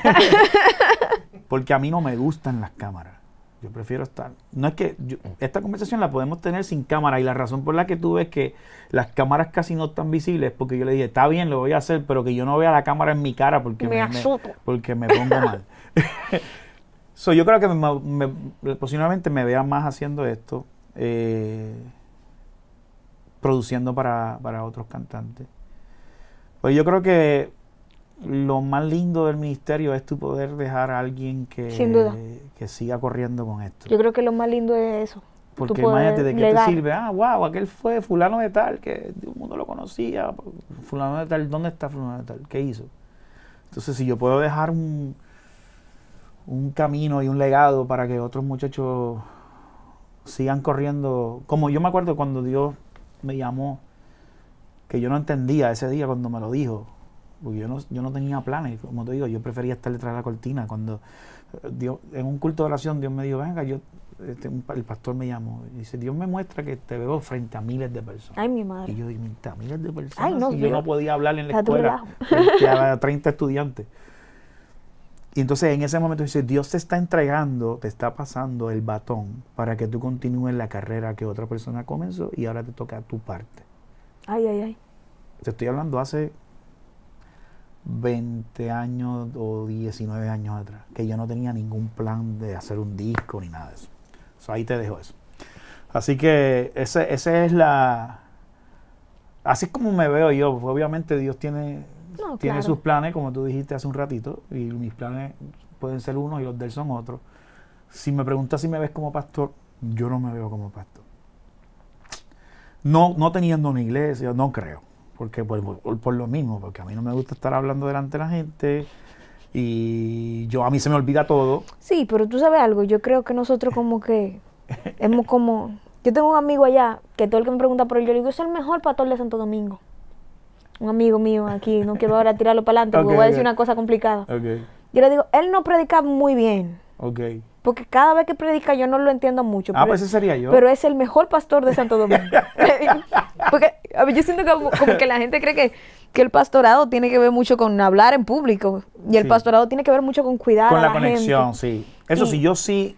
Porque a mí no me gustan las cámaras. Yo prefiero estar. No es que esta conversación la podemos tener sin cámara y la razón por la que tú ves que las cámaras casi no están visibles porque yo le dije, está bien, lo voy a hacer, pero que yo no vea la cámara en mi cara porque me, me, porque me pongo mal. so, yo creo que posiblemente me vea más haciendo esto. Eh, produciendo para, otros cantantes. Pues yo creo que lo más lindo del ministerio es tu poder dejar a alguien que, que siga corriendo con esto. Yo creo que lo más lindo es eso. Porque imagínate, ¿de qué te sirve? Ah, wow, aquel fue fulano de tal, que todo el mundo lo conocía. Fulano de tal, ¿dónde está fulano de tal? ¿Qué hizo? Entonces, si yo puedo dejar un, un camino y un legado para que otros muchachos sigan corriendo. Como yo me acuerdo cuando Dios me llamó, que yo no entendía ese día cuando me lo dijo, porque yo no, yo no tenía planes, como te digo, yo prefería estar detrás de la cortina. Cuando eh, Dios, en un culto de oración Dios me dijo, venga, yo, este, el pastor me llamó y dice, Dios me muestra que te veo frente a miles de personas. Y yo, dije a miles de personas. y yo no podía hablar en la escuela, frente a 30 estudiantes. Y entonces en ese momento dice, Dios te está entregando, te está pasando el batón para que tú continúes la carrera que otra persona comenzó y ahora te toca tu parte. Ay, ay, ay. Te estoy hablando hace 20 años o 19 años atrás, que yo no tenía ningún plan de hacer un disco ni nada de eso. ahí te dejo eso. Así que esa ese es la... Así como me veo yo, obviamente Dios tiene tiene sus planes, como tú dijiste hace un ratito, y mis planes pueden ser unos y los de él son otros. Si me preguntas si me ves como pastor, yo no me veo como pastor. No, no teniendo una iglesia, no creo, porque por, lo mismo, porque a mí no me gusta estar hablando delante de la gente, y yo a mí se me olvida todo. Sí, pero tú sabes algo, yo creo que nosotros como que hemos como yo tengo un amigo allá que todo el que me pregunta por él, yo le digo, es el mejor pastor de Santo Domingo un amigo mío aquí, no quiero ahora tirarlo para adelante, porque voy a decir una cosa complicada. Okay. Yo le digo, él no predica muy bien. Porque cada vez que predica yo no lo entiendo mucho. Ah, pues ese sería yo. Pero es el mejor pastor de Santo Domingo. porque a yo siento como, que la gente cree que, que, el pastorado tiene que ver mucho con hablar en público. Y el pastorado tiene que ver mucho con cuidar. Con a la, la, conexión, sí. Eso sí, yo sí.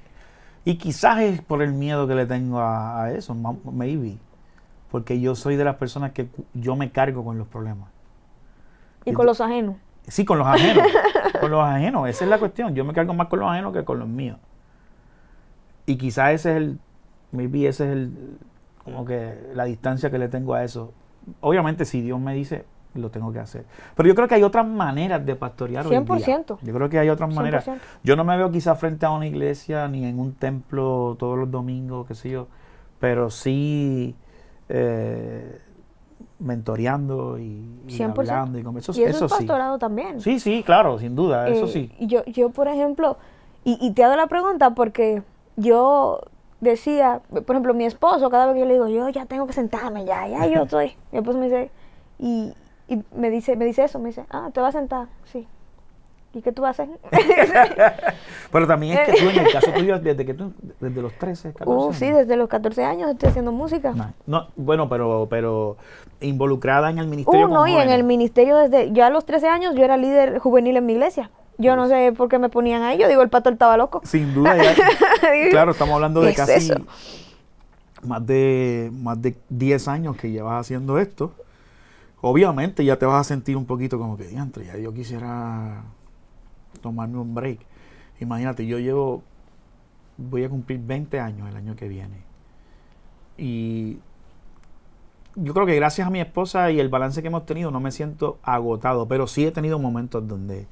Y quizás es por el miedo que le tengo a eso, maybe porque yo soy de las personas que yo me cargo con los problemas. ¿Y, con los ajenos? Sí, con los ajenos. con los ajenos, esa es la cuestión. Yo me cargo más con los ajenos que con los míos. Y quizás ese es el, maybe ese es el, como que la distancia que le tengo a eso. Obviamente si Dios me dice, lo tengo que hacer. Pero yo creo que hay otras maneras de pastorear 100%. Yo creo que hay otras maneras. Yo no me veo quizás frente a una iglesia ni en un templo todos los domingos, qué sé yo, pero sí eh, mentoreando y, hablando y conversando. Y eso, es pastorado también. Sí, sí, claro, sin duda, eh, eso sí. Yo, yo por ejemplo, y, te hago la pregunta porque yo decía, por ejemplo, mi esposo, cada vez que yo le digo, yo ya tengo que sentarme, ya, ya, yo estoy. mi esposo me dice, y, y me dice, me dice eso, me dice, ah, te vas a sentar, sí. ¿Y qué tú haces? Pero también es que tú, en el caso tuyo, desde que tú, desde los 13, 14 uh, sí, desde los 14 años estoy haciendo música. No, bueno, pero pero involucrada en el ministerio. Uh, no, y en el ministerio desde, ya a los 13 años yo era líder juvenil en mi iglesia. Yo no pues. sé por qué me ponían ahí, yo digo, el pato estaba loco. Sin duda, ya, claro, estamos hablando de casi más de más de 10 años que llevas haciendo esto. Obviamente ya te vas a sentir un poquito como que, diantre, ya yo quisiera tomarme un break. Imagínate, yo llevo, voy a cumplir 20 años el año que viene. Y yo creo que gracias a mi esposa y el balance que hemos tenido no me siento agotado, pero sí he tenido momentos donde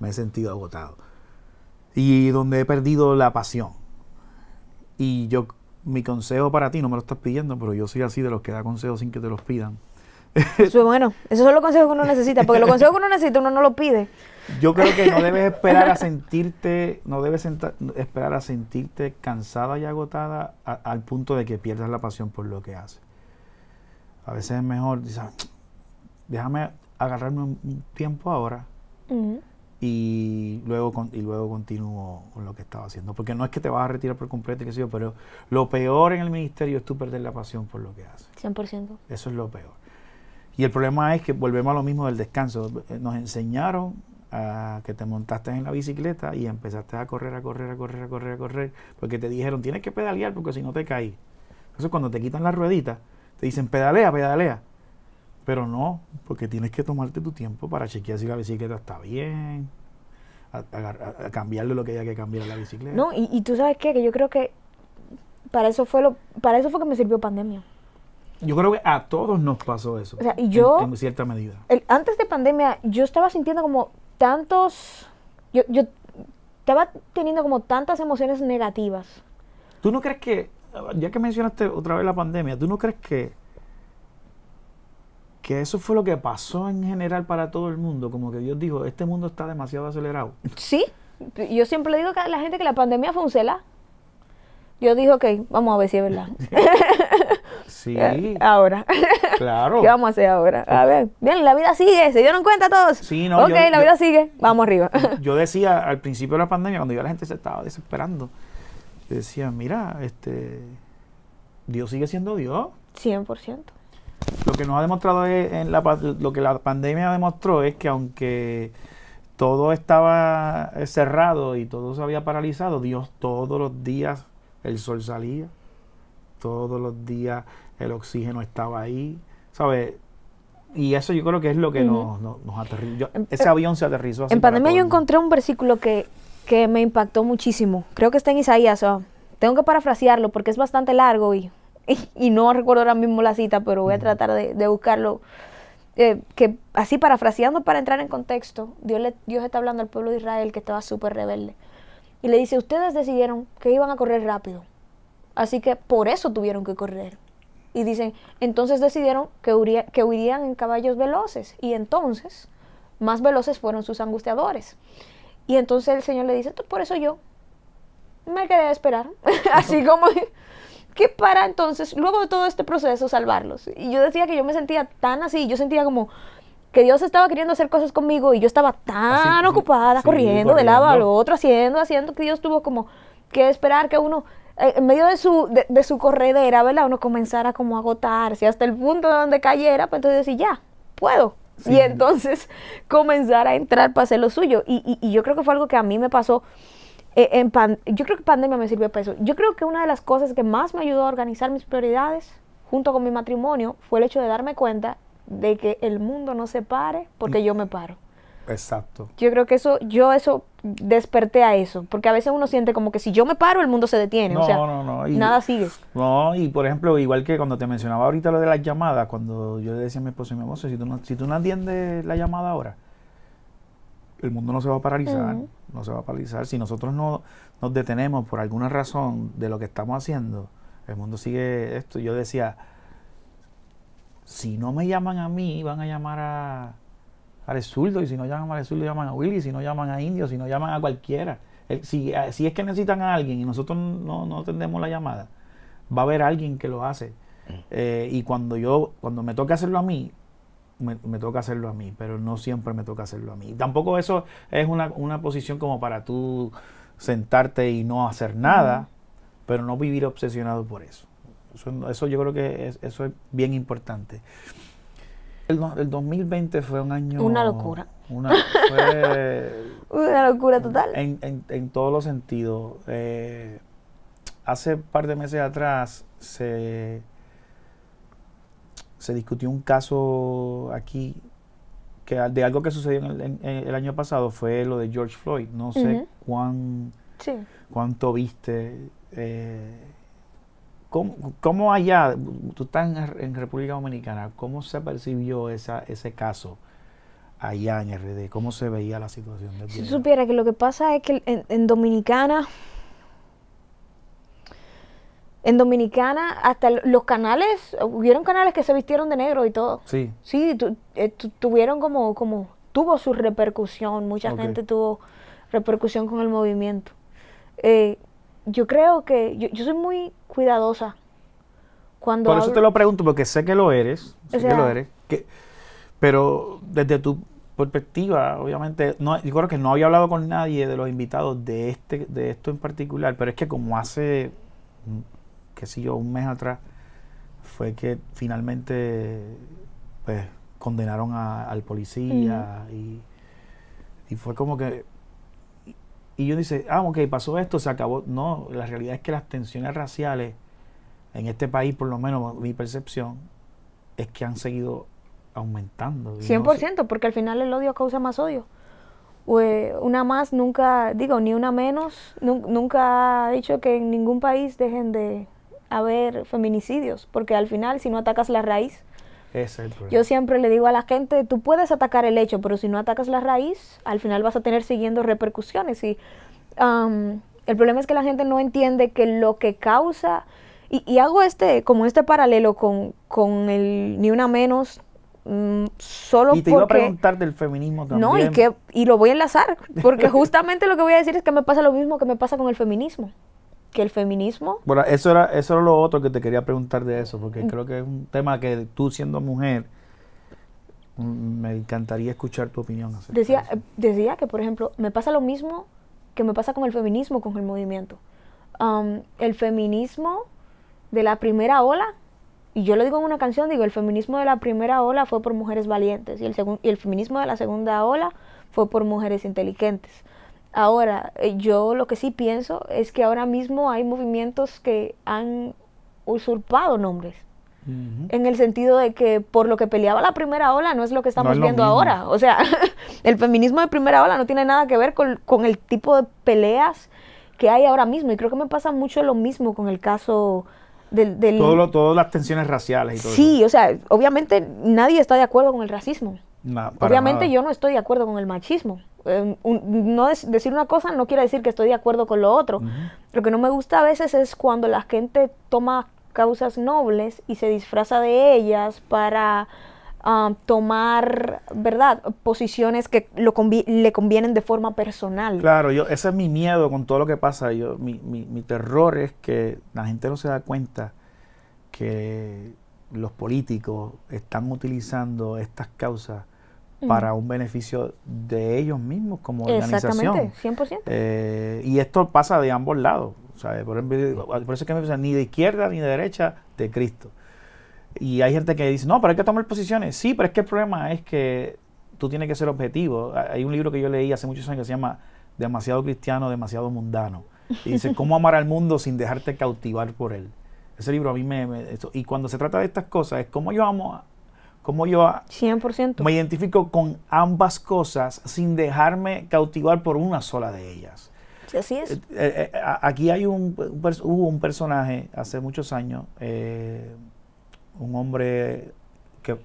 me he sentido agotado y donde he perdido la pasión. Y yo, mi consejo para ti, no me lo estás pidiendo, pero yo soy así de los que da consejos sin que te los pidan eso, bueno, esos son los consejos que uno necesita, porque los consejos que uno necesita uno no los pide. Yo creo que no debes esperar a sentirte, no debes esperar a sentirte cansada y agotada al punto de que pierdas la pasión por lo que haces. A veces es mejor, dices, déjame agarrarme un tiempo ahora y luego y luego continúo con lo que estaba haciendo. Porque no es que te vas a retirar por completo, qué sé pero lo peor en el ministerio es tú perder la pasión por lo que haces. 100%. Eso es lo peor. Y el problema es que volvemos a lo mismo del descanso. Eh, nos enseñaron a que te montaste en la bicicleta y empezaste a correr, a correr, a correr, a correr, a correr, porque te dijeron tienes que pedalear porque si no te caí. Entonces cuando te quitan las rueditas, te dicen pedalea, pedalea. Pero no, porque tienes que tomarte tu tiempo para chequear si la bicicleta está bien, a, cambiarle lo que haya que cambiar a la bicicleta. No, y, y tú sabes qué, que yo creo que para eso fue lo, para eso fue que me sirvió pandemia. Yo creo que a todos nos pasó eso. O sea, y yo. En, cierta medida. El, antes de pandemia, yo estaba sintiendo como tantos. Yo, yo estaba teniendo como tantas emociones negativas. ¿Tú no crees que, ya que mencionaste otra vez la pandemia, ¿tú no crees que, que eso fue lo que pasó en general para todo el mundo? Como que Dios dijo, este mundo está demasiado acelerado. Sí, yo siempre le digo a la gente que la pandemia fue un celá. Yo digo ok, vamos a ver si es verdad. Sí. ahora. Claro. ¿Qué vamos a hacer ahora? A ver. Bien, la vida sigue. ¿Se dieron cuenta todos? Sí, no. Ok, la vida sigue. Vamos arriba. Yo decía al principio de la pandemia, cuando ya la gente se estaba desesperando, decía, mira, este. Dios sigue siendo Dios. 100%. Lo que nos ha demostrado es, en la, lo que la pandemia demostró es que aunque todo estaba eh, cerrado y todo se había paralizado, Dios todos los días, el sol salía, todos los días el oxígeno estaba ahí, ¿sabes? Y eso yo creo que es lo que nos, nos, aterrizó. Ese avión se aterrizó. Así en pandemia yo encontré un versículo que, que, me impactó muchísimo. Creo que está en Isaías. tengo que parafrasearlo porque es bastante largo y, no recuerdo ahora mismo la cita, pero voy a tratar de, buscarlo. Eh, que así parafraseando para entrar en contexto, Dios, le, Dios está hablando al pueblo de Israel que estaba súper rebelde. Y le dice, ustedes decidieron que iban a correr rápido Así que por eso tuvieron que correr. Y dicen, entonces decidieron que, huirían en caballos veloces. Y entonces, más veloces fueron sus angustiadores. Y entonces el Señor le dice, por eso yo me quedé a esperar. Así como ¿qué para entonces, luego de todo este proceso, salvarlos. Y yo decía que yo me sentía tan así, yo sentía como que Dios estaba queriendo hacer cosas conmigo y yo estaba tan ocupada, corriendo, de lado al otro, haciendo, haciendo, que Dios tuvo como que esperar que uno eh, en medio de su, de, su corredera, ¿verdad? Uno comenzara como a agotarse hasta el punto de donde cayera, pues entonces decía, ya, puedo. Y entonces comenzar a entrar para hacer lo suyo. Y, y, yo creo que fue algo que a mí me pasó. Eh, en yo creo que pandemia me sirvió para eso. Yo creo que una de las cosas que más me ayudó a organizar mis prioridades junto con mi matrimonio fue el hecho de darme cuenta de que el mundo no se pare porque yo me paro. Exacto. Yo creo que eso, yo eso desperté a eso, porque a veces uno siente como que si yo me paro el mundo se detiene, no, o no, no, nada sigue. No, y por ejemplo, igual que cuando te mencionaba ahorita lo de las llamadas, cuando yo le decía a mi esposo y mi esposo, si tú no, si tú no atiendes la llamada ahora, el mundo no se va a paralizar, no se va a paralizar. Si nosotros no nos detenemos por alguna razón de lo que estamos haciendo, el mundo sigue esto. Yo decía, si no me llaman a mí, van a llamar a al y si no llaman a Zurdo, llaman a Willy, si no llaman a Indio, si no llaman a cualquiera. si, eh, si, es que necesitan a alguien y nosotros no, no atendemos la llamada, va a haber alguien que lo hace. Mm. Eh, y cuando yo, cuando me toca hacerlo a mí, me, toca hacerlo a mí, pero no siempre me toca hacerlo a mí. Tampoco eso es una, posición como para tú sentarte y no hacer nada, pero no vivir obsesionado por eso. Eso, yo creo que eso es bien importante. El, 2020 fue un año... Una locura. Una, locura total. En, todos los sentidos. Eh, hace un par de meses atrás se, se discutió un caso aquí que de algo que sucedió en el, año pasado fue lo de George Floyd. No sé cuán, cuánto viste. Eh, ¿Cómo, allá, tú estás en, República Dominicana, cómo se percibió esa, ese caso allá en RD? ¿Cómo se veía la situación? si supiera que lo que pasa es que en, Dominicana, en Dominicana hasta los canales, hubieron canales que se vistieron de negro y todo. Sí. Sí, eh, tuvieron como, como, tuvo su repercusión, mucha gente tuvo repercusión con el movimiento. Eh, yo creo que yo, soy muy cuidadosa cuando... Por eso te lo pregunto, porque sé que lo eres, sé que lo eres, que, pero desde tu perspectiva, obviamente, no, yo creo que no había hablado con nadie de los invitados de, este, de esto en particular, pero es que como hace, qué sé yo, un mes atrás, fue que finalmente, pues, condenaron al policía y fue como que y yo dice, ah, ok, pasó esto, se acabó. No, la realidad es que las tensiones raciales en este país, por lo menos mi percepción, es que han seguido aumentando. 100%, porque al final el odio causa más odio. Una más nunca, digo, ni una menos, nunca ha dicho que en ningún país dejen de haber feminicidios, porque al final si no atacas la raíz, yo siempre le digo a la gente, tú puedes atacar el hecho, pero si no atacas la raíz, al final vas a tener siguiendo repercusiones. Y um, el problema es que la gente no entiende que lo que causa, y, hago este, como este paralelo con, el ni una menos, solo mm, solo y te iba a preguntar del feminismo también. No, y, que, y lo voy a enlazar, porque justamente lo que voy a decir es que me pasa lo mismo que me pasa con el feminismo que el feminismo. Bueno, eso era, eso lo otro que te quería preguntar de eso, porque creo que es un tema que tú siendo mujer, mm, me encantaría escuchar tu opinión. Decía, decía que, por ejemplo, me pasa lo mismo que me pasa con el feminismo, con el movimiento. Um, el feminismo de la primera ola, y yo lo digo en una canción, digo, el feminismo de la primera ola fue por mujeres valientes, y el, y el feminismo de la segunda ola fue por mujeres inteligentes. Ahora, eh, yo lo que sí pienso es que ahora mismo hay movimientos que han usurpado nombres. En el sentido de que por lo que peleaba la primera ola no es lo que estamos viendo ahora. O sea, el feminismo de primera ola no tiene nada que ver con, el tipo de peleas que hay ahora mismo. Y creo que me pasa mucho lo mismo con el caso del... Todo todas las tensiones raciales y todo Sí, o sea, obviamente nadie está de acuerdo con el racismo. obviamente yo no estoy de acuerdo con el machismo. Em, no es, decir una cosa no quiere decir que estoy de acuerdo con lo otro. Lo que no me gusta a veces es cuando la gente toma causas nobles y se disfraza de ellas para ah, tomar, ¿verdad?, posiciones que le convienen de forma personal. Claro, yo, ese es mi miedo con todo lo que pasa. Yo, mi terror es que la gente no se da cuenta que los políticos están utilizando estas causas para un beneficio de ellos mismos como organización. Exactamente, 100%. Eh, y esto pasa de ambos lados. Por, por eso es que me dicen ni de izquierda ni de derecha de Cristo. Y hay gente que dice, no, pero hay que tomar posiciones. Sí, pero es que el problema es que tú tienes que ser objetivo. Ah, hay un libro que yo leí hace muchos años que se llama Demasiado cristiano, demasiado mundano. Y dice, ¿cómo amar al mundo sin dejarte cautivar por él? Ese libro a mí me... y cuando se trata de estas cosas, es cómo yo amo cómo yo me identifico con ambas cosas sin dejarme cautivar por una sola de ellas. así es. Eh, eh, eh, aquí hay un, hubo un personaje hace muchos años, un hombre que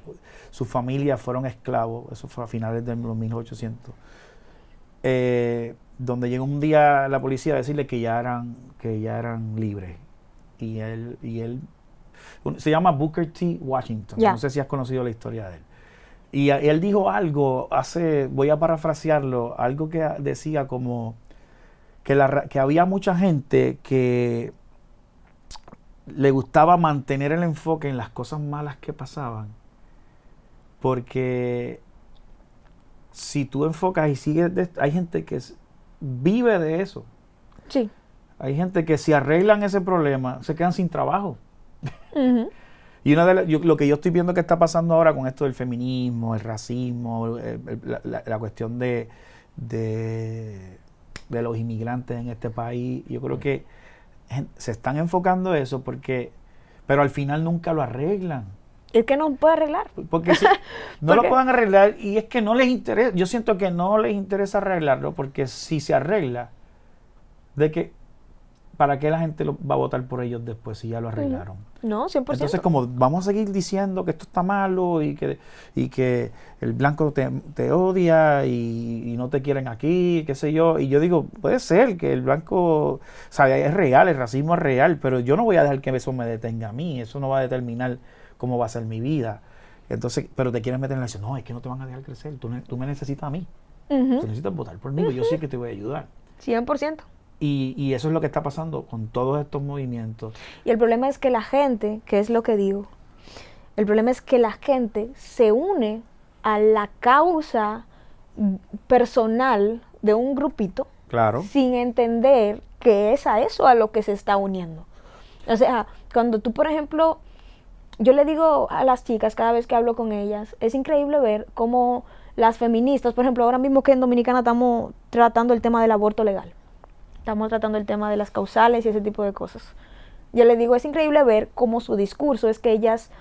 su familia fueron esclavos, eso fue a finales de los 1800, donde llegó un día la policía a decirle que ya eran, que ya eran libres. Y él, y él se llama Booker T. Washington. No sé si has conocido la historia de él. Y él dijo algo, hace, voy a parafrasearlo, algo que decía como que, que había mucha gente que le gustaba mantener el enfoque en las cosas malas que pasaban. Porque si tú enfocas y sigues, hay gente que vive de eso. Sí. Hay gente que si arreglan ese problema, se quedan sin trabajo. Y una de lo que yo estoy viendo que está pasando ahora con esto del feminismo, el racismo, eh, eh, la, cuestión de, de, los inmigrantes en este país, yo creo mm. que se están enfocando eso porque, pero al final nunca lo arreglan. Es que no puede arreglar. Porque no lo pueden arreglar y es que no les interesa, yo siento que no les interesa arreglarlo porque si se arregla, de que ¿para qué la gente lo, va a votar por ellos después si ya lo arreglaron? No, 100%. Entonces, como vamos a seguir diciendo que esto está malo y que, y que el blanco te, odia y, no te quieren aquí, qué sé yo. Y yo digo, puede ser que el blanco, sea es real, el racismo es real, pero yo no voy a dejar que eso me detenga a mí, eso no va a determinar cómo va a ser mi vida. Entonces, pero te quieren meter en la situación, no, es que no te van a dejar crecer, tú, tú me necesitas a mí. Tú necesitas votar por mí, yo sé que te voy a ayudar. 100%. Y, eso es lo que está pasando con todos estos movimientos. Y el problema es que la gente, que es lo que digo, el problema es que la gente se une a la causa personal de un grupito claro. sin entender que es a eso a lo que se está uniendo. O sea, cuando tú, por ejemplo, yo le digo a las chicas cada vez que hablo con ellas, es increíble ver cómo las feministas, por ejemplo, ahora mismo que en Dominicana estamos tratando el tema del aborto legal estamos tratando el tema de las causales y ese tipo de cosas. Yo le digo, es increíble ver cómo su discurso es que ellas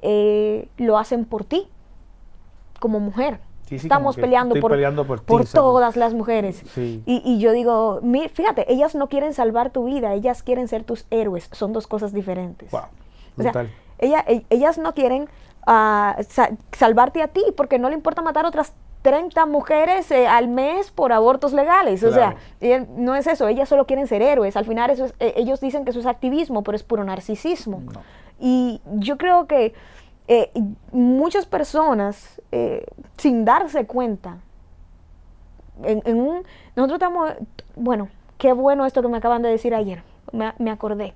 eh, lo hacen por ti, como mujer. Estamos peleando por, todas las mujeres. Y, yo digo, fíjate, ellas no quieren salvar tu vida, ellas quieren ser tus héroes. Son dos cosas diferentes. O sea, e, ellas no quieren ah, salvarte a ti porque no le importa matar otras 30 mujeres eh, al mes por abortos legales. O sea, no es eso, ellas solo quieren ser héroes. Al final eso eh, ellos dicen que eso es activismo, pero es puro narcisismo. Y yo creo que eh, muchas personas, sin darse cuenta, en, nosotros estamos, bueno, qué bueno esto que me acaban de decir ayer, me, acordé.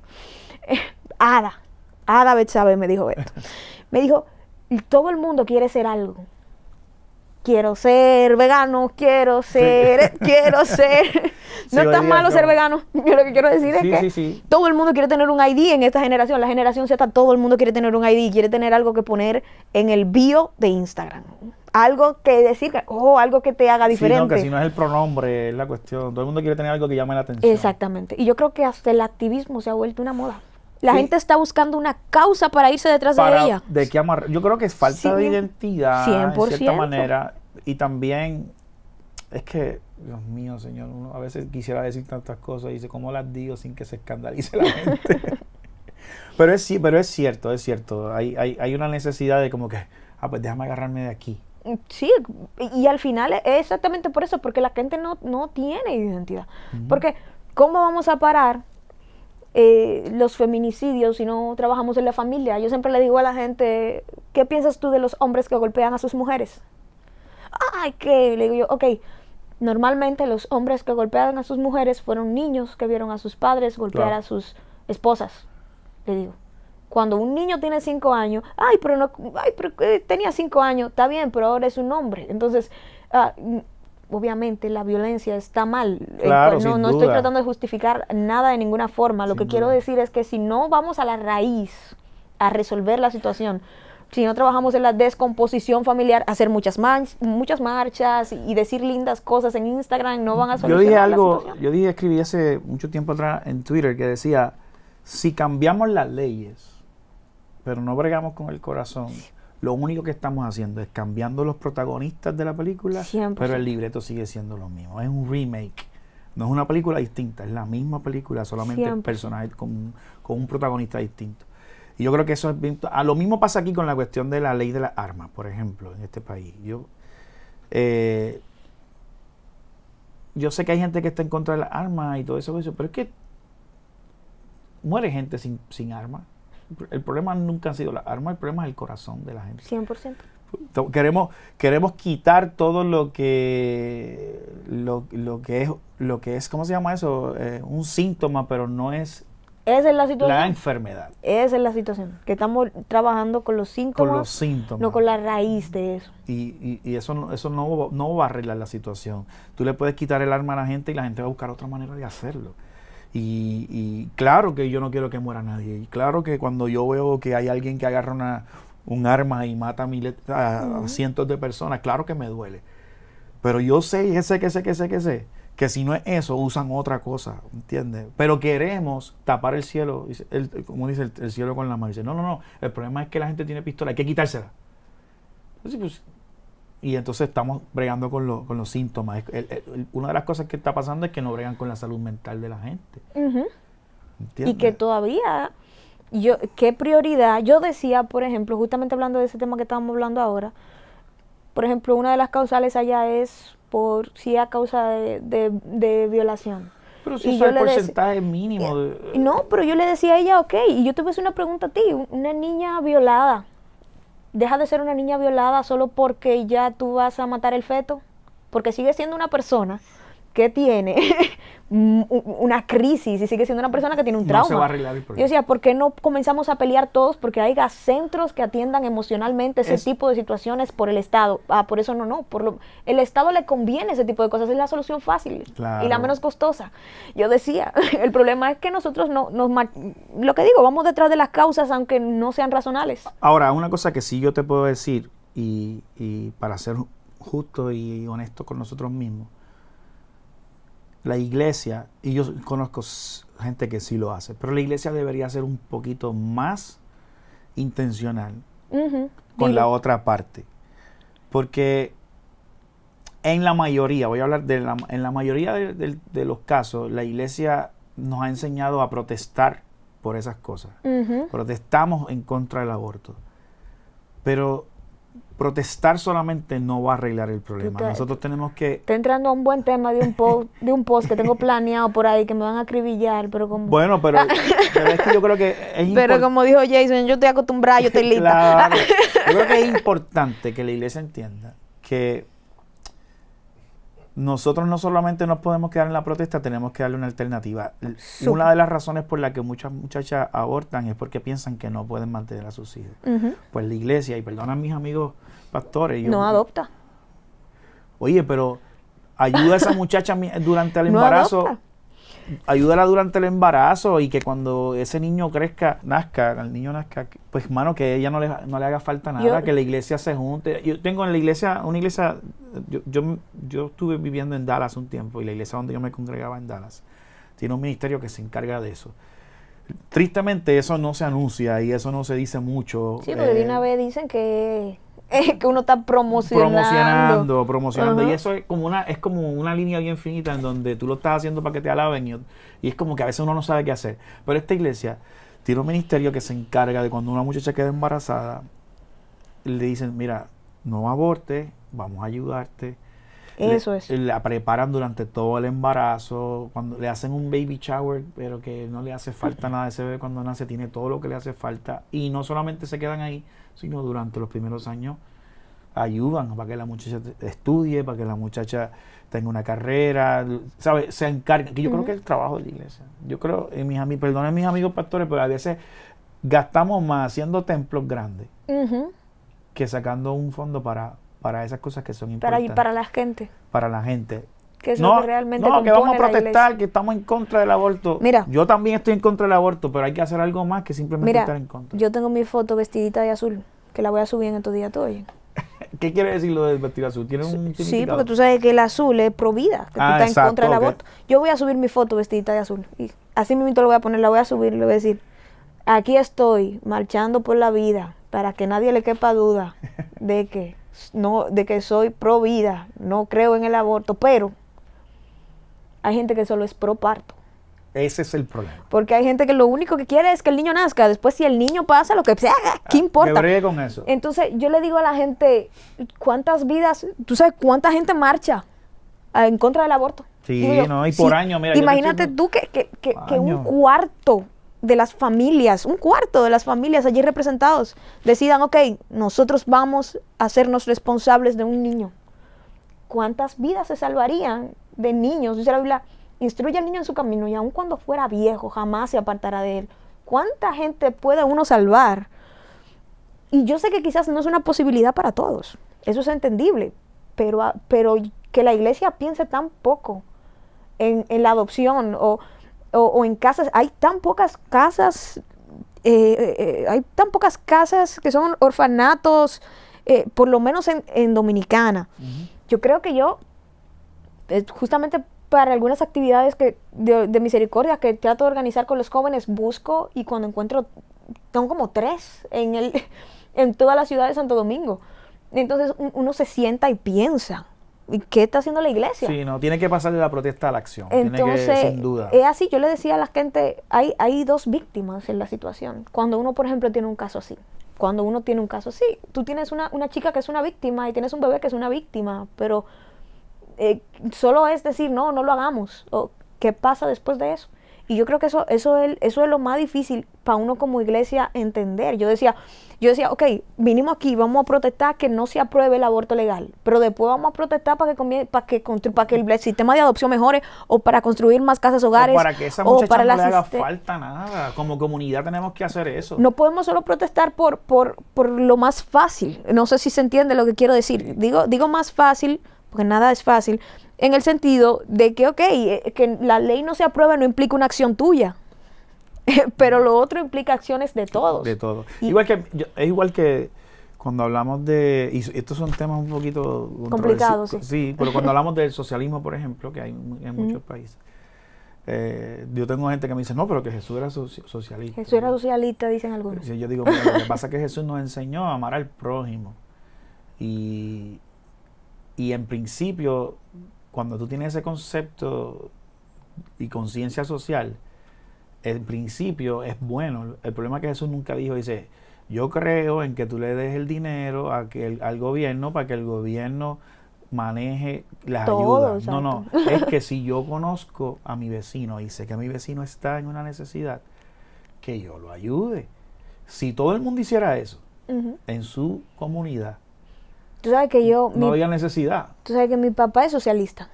Ada, Ada Chávez me dijo esto. me dijo, todo el mundo quiere ser algo quiero ser vegano, quiero ser, eh, quiero ser. no es tan malo ser vegano. Yo lo que quiero decir es que todo el mundo quiere tener un ID en esta generación. La generación Z, todo el mundo quiere tener un ID, quiere tener algo que poner en el bio de Instagram. Algo que decir, oh, algo que te haga diferente. Sí, que si no es el pronombre, es la cuestión. Todo el mundo quiere tener algo que llame la atención. Exactamente. Y yo creo que hasta el activismo se ha vuelto una moda. La gente está buscando una causa para irse detrás de ella. De qué Yo creo que es falta de identidad, de en cierta manera. Y también, es que, Dios mío, señor, uno a veces quisiera decir tantas cosas y dice, ¿cómo las digo sin que se escandalice la gente? pero, es, sí, pero es cierto, es cierto. Hay, hay, una necesidad de como que, ah, pues déjame agarrarme de aquí. Sí, y al final es exactamente por eso, porque la gente no, no tiene identidad. Porque, ¿cómo vamos a parar eh, los feminicidios, si no trabajamos en la familia. Yo siempre le digo a la gente, ¿qué piensas tú de los hombres que golpean a sus mujeres? Ay, ¿qué? Le digo yo, ok, normalmente los hombres que golpean a sus mujeres fueron niños que vieron a sus padres golpear a sus esposas. Le digo, cuando un niño tiene cinco años, ay, pero no, ay, pero eh, tenía cinco años, está bien, pero ahora es un hombre. Entonces, ah, obviamente la violencia está mal. Eh, pues, no, no estoy tratando de justificar nada de ninguna forma. Lo que quiero decir es que si no vamos a la raíz a resolver la situación, si no trabajamos en la descomposición familiar, hacer muchas, muchas marchas y decir lindas cosas en Instagram no van a solucionar. Yo dije algo, yo dije, escribí hace mucho tiempo atrás en Twitter que decía, si cambiamos las leyes, pero no bregamos con el corazón lo único que estamos haciendo es cambiando los protagonistas de la película, pero el libreto sigue siendo lo mismo. Es un remake. No es una película distinta, es la misma película, solamente el personaje con, un protagonista distinto. Y yo creo que eso es ah, lo mismo pasa aquí con la cuestión de la ley de las armas, por ejemplo, en este país. Yo, eh, yo sé que hay gente que está en contra de las armas y todo eso, pero es que muere gente sin, sin armas el problema nunca ha sido la arma, el problema es el corazón de la gente. 100%. Queremos, queremos quitar todo lo que, lo, lo que es, lo que es, ¿cómo se llama eso? Eh, un síntoma, pero no es es la situación. La enfermedad. Esa es la situación. Que estamos trabajando con los síntomas. Con No con la raíz de eso. Y, y, eso, eso no, no va a arreglar la situación. Tú le puedes quitar el arma a la gente y la gente va a buscar otra manera de hacerlo. Y, claro que yo no quiero que muera nadie. Y claro que cuando yo veo que hay alguien que agarra una, un arma y mata a, miles, cientos de personas, claro que me duele. Pero yo sé, y sé, que sé, que sé, que sé, que si no es eso, usan otra cosa, ¿entiendes? Pero queremos tapar el cielo, como dice el, cielo con la mano. no, no, no, el problema es que la gente tiene pistola, hay que quitársela. Pues, y entonces estamos bregando con, lo, con los síntomas. una de las cosas que está pasando es que no bregan con la salud mental de la gente. Y que todavía, yo, ¿qué prioridad? Yo decía, por ejemplo, justamente hablando de ese tema que estábamos hablando ahora, por ejemplo, una de las causales allá es por si sí, a causa de, violación. Pero si es el porcentaje mínimo. Eh, eh. No, pero yo le decía a ella, ok, y yo te voy a hacer una pregunta a ti, una niña violada, deja de ser una niña violada solo porque ya tú vas a matar el feto, porque sigue siendo una persona, que tiene una crisis y sigue siendo una persona que tiene un trauma. se va Yo decía, ¿por qué no comenzamos a pelear todos? Porque haya centros que atiendan emocionalmente ese tipo de situaciones por el Estado. Ah, por eso no, no. Por lo, el Estado le conviene ese tipo de cosas. Es la solución fácil y la menos costosa. Yo decía, el problema es que nosotros no nos... Lo que digo, vamos detrás de las causas aunque no sean razonables. Ahora, una cosa que sí yo te puedo decir y para ser justo y honesto con nosotros mismos, la iglesia, y yo conozco gente que sí lo hace, pero la iglesia debería ser un poquito más intencional con la otra parte. Porque en la mayoría, voy a hablar de la, en la mayoría de, los casos, la iglesia nos ha enseñado a protestar por esas cosas. Protestamos en contra del aborto. Pero protestar solamente no va a arreglar el problema. Nosotros tenemos que... Está entrando a un buen tema de un, post, de un post que tengo planeado por ahí que me van a acribillar, pero como... Bueno, pero, es que yo creo que Pero como dijo Jason, yo estoy acostumbrada, yo estoy lista. Yo creo que es importante que la iglesia entienda que nosotros no solamente nos podemos quedar en la protesta, tenemos que darle una alternativa. Una de las razones por la que muchas muchachas abortan es porque piensan que no pueden mantener a sus hijos. Pues la iglesia, y perdona a mis amigos pastores. Yo, no adopta. Oye, pero ayuda a esa muchacha durante el embarazo ayúdala durante el embarazo y que cuando ese niño crezca, nazca, al niño nazca, pues mano, que ella no le, no le haga falta nada, que la iglesia se junte. Yo tengo en la iglesia, una iglesia, yo, yo, estuve viviendo en Dallas un tiempo y la iglesia donde yo me congregaba en Dallas tiene un ministerio que se encarga de eso. Tristemente eso no se anuncia y eso no se dice mucho. Sí, pero de una eh, vez dicen que es que uno está promocionando. Promocionando, promocionando. Y eso es como una, es como una línea bien finita en donde tú lo estás haciendo para que te alaben y, es como que a veces uno no sabe qué hacer. Pero esta iglesia tiene un ministerio que se encarga de cuando una muchacha queda embarazada, le dicen, mira, no abortes, vamos a ayudarte. Eso es. La preparan durante todo el embarazo, cuando le hacen un baby shower, pero que no le hace falta nada ese bebé cuando nace, tiene todo lo que le hace falta. Y no solamente se quedan ahí, sino durante los primeros años ayudan para que la muchacha estudie, para que la muchacha tenga una carrera, ¿sabe? Se encargue, yo creo que es el trabajo de la iglesia. Yo creo, en eh, mis amigos, perdonen mis amigos pastores, pero a veces gastamos más haciendo templos grandes que sacando un fondo para, para esas cosas que son importantes. Para, para la gente. Para la gente no, que vamos a protestar, que estamos en contra del aborto. Mira. Yo también estoy en contra del aborto, pero hay que hacer algo más que simplemente estar en contra. Yo tengo mi foto vestidita de azul, que la voy a subir en estos días todos. ¿Qué quiere decir lo de vestir azul? ¿Tiene sí, porque tú sabes que el azul es pro vida, que tú ah, estás en contra del aborto. Yo voy a subir mi foto vestidita de azul. Y así mismo lo voy a poner, la voy a subir y le voy a decir, aquí estoy marchando por la vida, para que nadie le quepa duda de que no, de que soy pro vida, no creo en el aborto, pero hay gente que solo es pro parto. Ese es el problema. Porque hay gente que lo único que quiere es que el niño nazca. Después, si el niño pasa, lo que se haga, ah, ¿qué importa? Que con eso. Entonces, yo le digo a la gente, ¿cuántas vidas, tú sabes cuánta gente marcha en contra del aborto? Sí, no, y por año, mira. Imagínate tú que, un cuarto de las familias, un cuarto de las familias allí representados, decidan, ok, nosotros vamos a hacernos responsables de un niño. ¿Cuántas vidas se salvarían de niños. Dice la Biblia, instruye al niño en su camino y aun cuando fuera viejo jamás se apartará de él. ¿Cuánta gente puede uno salvar? Y yo sé que quizás no es una posibilidad para todos, eso es entendible, pero, ah, pero que la iglesia piense tan poco en, la adopción o, en casas, hay tan pocas casas, eh, eh, hay tan pocas casas que son orfanatos, eh, por lo menos en, Dominicana. Yo creo que yo justamente para algunas actividades que de, misericordia que trato de organizar con los jóvenes, busco y cuando encuentro, son como tres en, el, en toda la ciudad de Santo Domingo. Entonces uno se sienta y piensa, ¿y qué está haciendo la iglesia? Sí, no, tiene que pasar de la protesta a la acción. Entonces, tiene sin duda. Es así, yo le decía a la gente, hay, hay dos víctimas en la situación. Cuando uno, por ejemplo, tiene un caso así, cuando uno tiene un caso así, tú tienes una, una chica que es una víctima y tienes un bebé que es una víctima, pero eh, solo es decir, no, no lo hagamos, o qué pasa después de eso. Y yo creo que eso, eso, es, eso es lo más difícil para uno como iglesia entender. Yo decía, yo decía, ok, vinimos aquí, vamos a protestar que no se apruebe el aborto legal, pero después vamos a protestar para que, para que, para que el sistema de adopción mejore o para construir más casas hogares. O para que esa muchacha no le haga falta nada. Como comunidad tenemos que hacer eso. No podemos solo protestar por, por, por lo más fácil. No sé si se entiende lo que quiero decir. Digo, digo más fácil que nada es fácil, en el sentido de que, ok, eh, que la ley no se aprueba no implica una acción tuya, eh, pero lo otro implica acciones de todos. De todos. igual que, es igual que cuando hablamos de, estos son temas un poquito complicados, sí. pero cuando hablamos del socialismo, por ejemplo, que hay en muchos países, eh, yo tengo gente que me dice, no, pero que Jesús era socialista. Jesús era socialista, dicen algunos. yo digo, lo que pasa es que Jesús nos enseñó a amar al prójimo. Y, y en principio, cuando tú tienes ese concepto y conciencia social, en principio es bueno. El problema es que Jesús nunca dijo, dice, yo creo en que tú le des el dinero a que al gobierno para que el gobierno maneje las ayudas. No, no, es que si yo conozco a mi vecino y sé que mi vecino está en una necesidad, que yo lo ayude. Si todo el mundo hiciera eso en su comunidad, Tú sabes que yo... No había necesidad. Tú sabes que mi papá es socialista.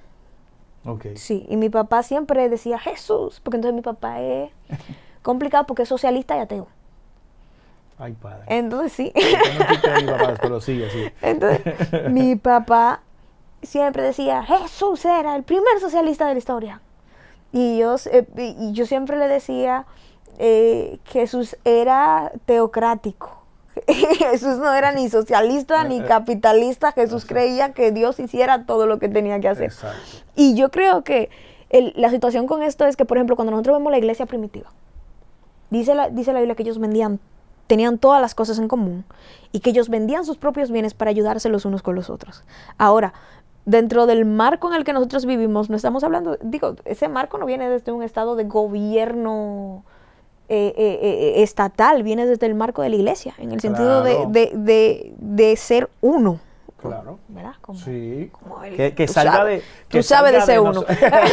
Ok. Sí, y mi papá siempre decía Jesús, porque entonces mi papá es complicado porque es socialista y ateo. Ay, padre. Entonces sí. Entonces, mi papá siempre decía, Jesús era el primer socialista de la historia. Y yo, eh, siempre le decía, eh, Jesús era teocrático Jesús no era ni socialista eh, ni eh, capitalista, Jesús creía que Dios hiciera todo lo que tenía que hacer. Y yo creo que la situación con esto es que, por ejemplo, cuando nosotros vemos la iglesia primitiva, dice la, dice la Biblia que ellos vendían, tenían todas las cosas en común y que ellos vendían sus propios bienes para ayudarse los unos con los otros. Ahora, dentro del marco en el que nosotros vivimos, no estamos hablando, digo, ese marco no viene desde un estado de gobierno eh, eh, eh, estatal, viene desde el marco de la iglesia, en el sentido de, de, ser uno. Claro. ¿Verdad? Como, sí. que, salga de. tú sabes de ser uno.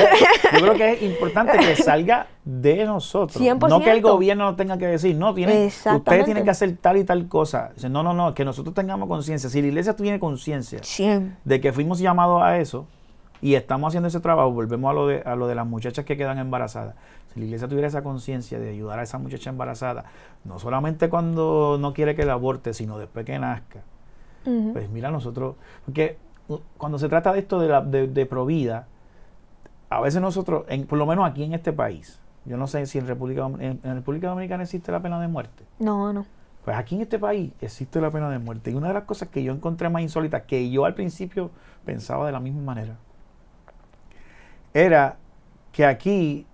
Yo creo que es importante que salga de nosotros. No que el gobierno tenga que decir, no, tiene ustedes tienen que hacer tal y tal cosa. no, no, no, que nosotros tengamos conciencia. Si la iglesia tiene conciencia de que fuimos llamados a eso, y estamos haciendo ese trabajo, volvemos a lo de, a lo de las muchachas que quedan embarazadas. Si la iglesia tuviera esa conciencia de ayudar a esa muchacha embarazada, no solamente cuando no quiere que la aborte, sino después que nazca. Pues mira, nosotros, porque cuando se trata de esto de, la, de, provida, a veces nosotros, en, por lo menos aquí en este país, yo no sé si en República, República Dominicana existe la pena de muerte. No, no. Pues aquí en este país existe la pena de muerte. Y una de las cosas que yo encontré más insólita, que yo al principio pensaba de la misma manera, era que aquí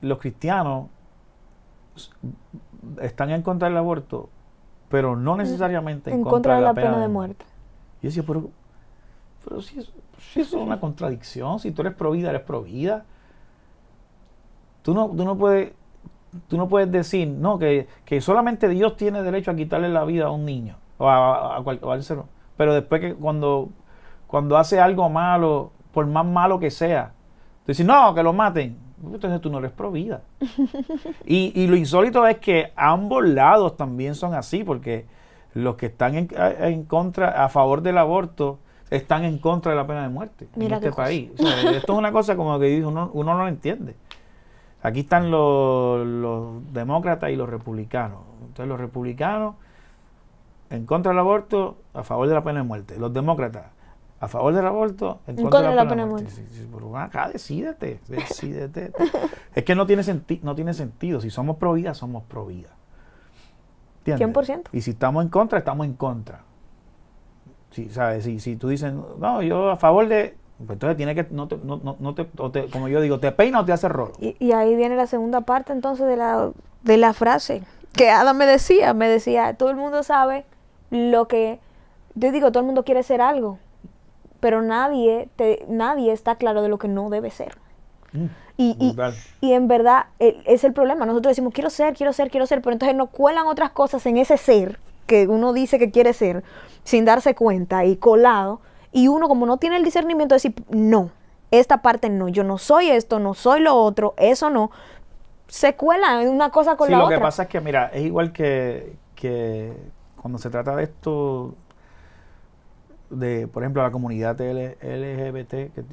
los cristianos están en contra del aborto, pero no necesariamente en, contra, de la, pena, de muerte. Y decía, pero, si, eso, es una contradicción, si tú eres pro vida, eres pro vida. Tú no, tú puedes tú no puedes decir, no, que, solamente Dios tiene derecho a quitarle la vida a un niño o a, a, cualquier Pero después que cuando, cuando hace algo malo, por más malo que sea, entonces, no, que lo maten. Entonces tú no eres pro vida. y, lo insólito es que ambos lados también son así, porque los que están en, contra, a favor del aborto, están en contra de la pena de muerte en este país. esto es una cosa como que uno, uno no lo entiende. Aquí están los, demócratas y los republicanos. Entonces los republicanos en contra del aborto, a favor de la pena de muerte. Los demócratas a favor del aborto, en contra, de la, la pena muerte. muerte. acá decídete, decídete. es que no tiene, sentido no tiene sentido. Si somos pro somos pro 100%. Y si estamos en contra, estamos en contra. Si, ¿sabes? Si, si tú dices, no, yo a favor de... Pues entonces tiene que, no no, no, te, como yo digo, te peina o te hace rolo. Y, ahí viene la segunda parte entonces de la, de la frase que Adam me decía. Me decía, todo el mundo sabe lo que... Yo digo, todo el mundo quiere ser algo pero nadie, te, nadie está claro de lo que no debe ser. Mm, y, en verdad e, es el problema. Nosotros decimos, quiero ser, quiero ser, quiero ser, pero entonces nos cuelan otras cosas en ese ser que uno dice que quiere ser sin darse cuenta y colado. Y uno como no tiene el discernimiento de decir, no, esta parte no, yo no soy esto, no soy lo otro, eso no, se cuela una cosa con la otra. lo que pasa es que, mira, es igual que cuando se trata de esto de, por ejemplo, la comunidad LGBT que,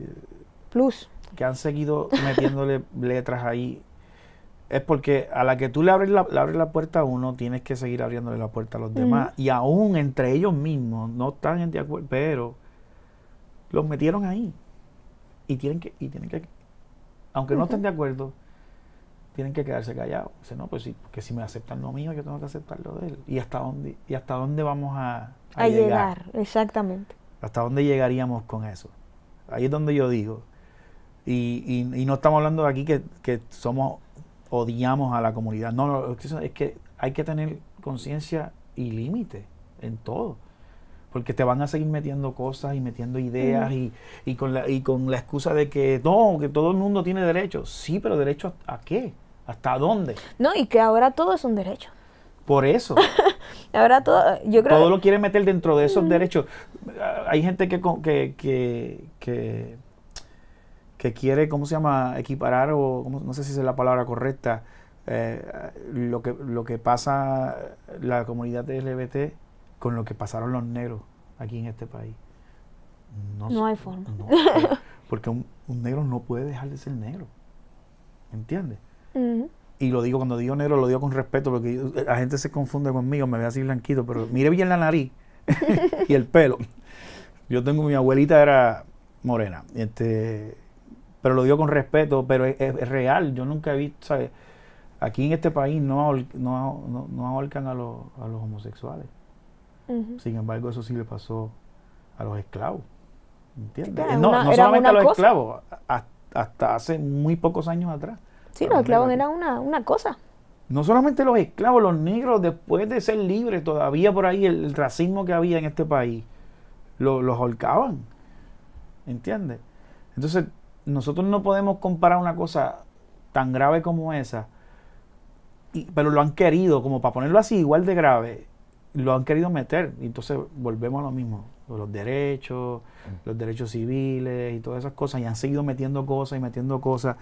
Plus. que han seguido metiéndole letras ahí, es porque a la que tú le abres la, abres la puerta a uno, tienes que seguir abriéndole la puerta a los demás. Y aún entre ellos mismos, no están de acuerdo, pero los metieron ahí. Y tienen que, y tienen que aunque no estén de acuerdo, tienen que quedarse callados. pues sí, que si me aceptan lo mío, yo tengo que aceptar lo de él. ¿Y hasta dónde, y hasta dónde vamos a, a, a llegar? Exactamente. ¿Hasta dónde llegaríamos con eso? Ahí es donde yo digo. Y, y, no estamos hablando de aquí que, somos, odiamos a la comunidad. No, no, es que hay que tener conciencia y límite en todo porque te van a seguir metiendo cosas y metiendo ideas y, y, con la, y con la excusa de que no, que todo el mundo tiene derechos. Sí, pero derechos a qué? ¿Hasta dónde? No, y que ahora todo es un derecho. Por eso. ahora todo, yo creo. Todo lo quiere meter dentro de esos mm. derechos. Hay gente que, que, que, quiere, ¿cómo se llama? Equiparar, o no sé si es la palabra correcta, eh, lo, que, lo que pasa la comunidad LGBT con lo que pasaron los negros aquí en este país. No, hay forma. porque un, un negro no puede dejar de ser negro. ¿Entiendes? Y lo digo cuando digo negro, lo digo con respeto, porque la gente se confunde conmigo, me ve así blanquito, pero mire bien la nariz y el pelo. Yo tengo, mi abuelita era morena, este, pero lo digo con respeto, pero es, real, yo nunca he visto, aquí en este país no, no, ahorcan a los, homosexuales. Sin embargo, eso sí le pasó a los esclavos. ¿Entiendes? Eh, no, solamente a los esclavos, hasta hace muy pocos años atrás. Sí, los esclavos eran una, cosa no solamente los esclavos, los negros, después de ser libres, todavía por ahí el, racismo que había en este país, lo, los holcaban. ¿Entiendes? Entonces, nosotros no podemos comparar una cosa tan grave como esa, y, pero lo han querido, como para ponerlo así, igual de grave, lo han querido meter. Y entonces volvemos a lo mismo, los derechos, los derechos civiles y todas esas cosas, y han seguido metiendo cosas y metiendo cosas.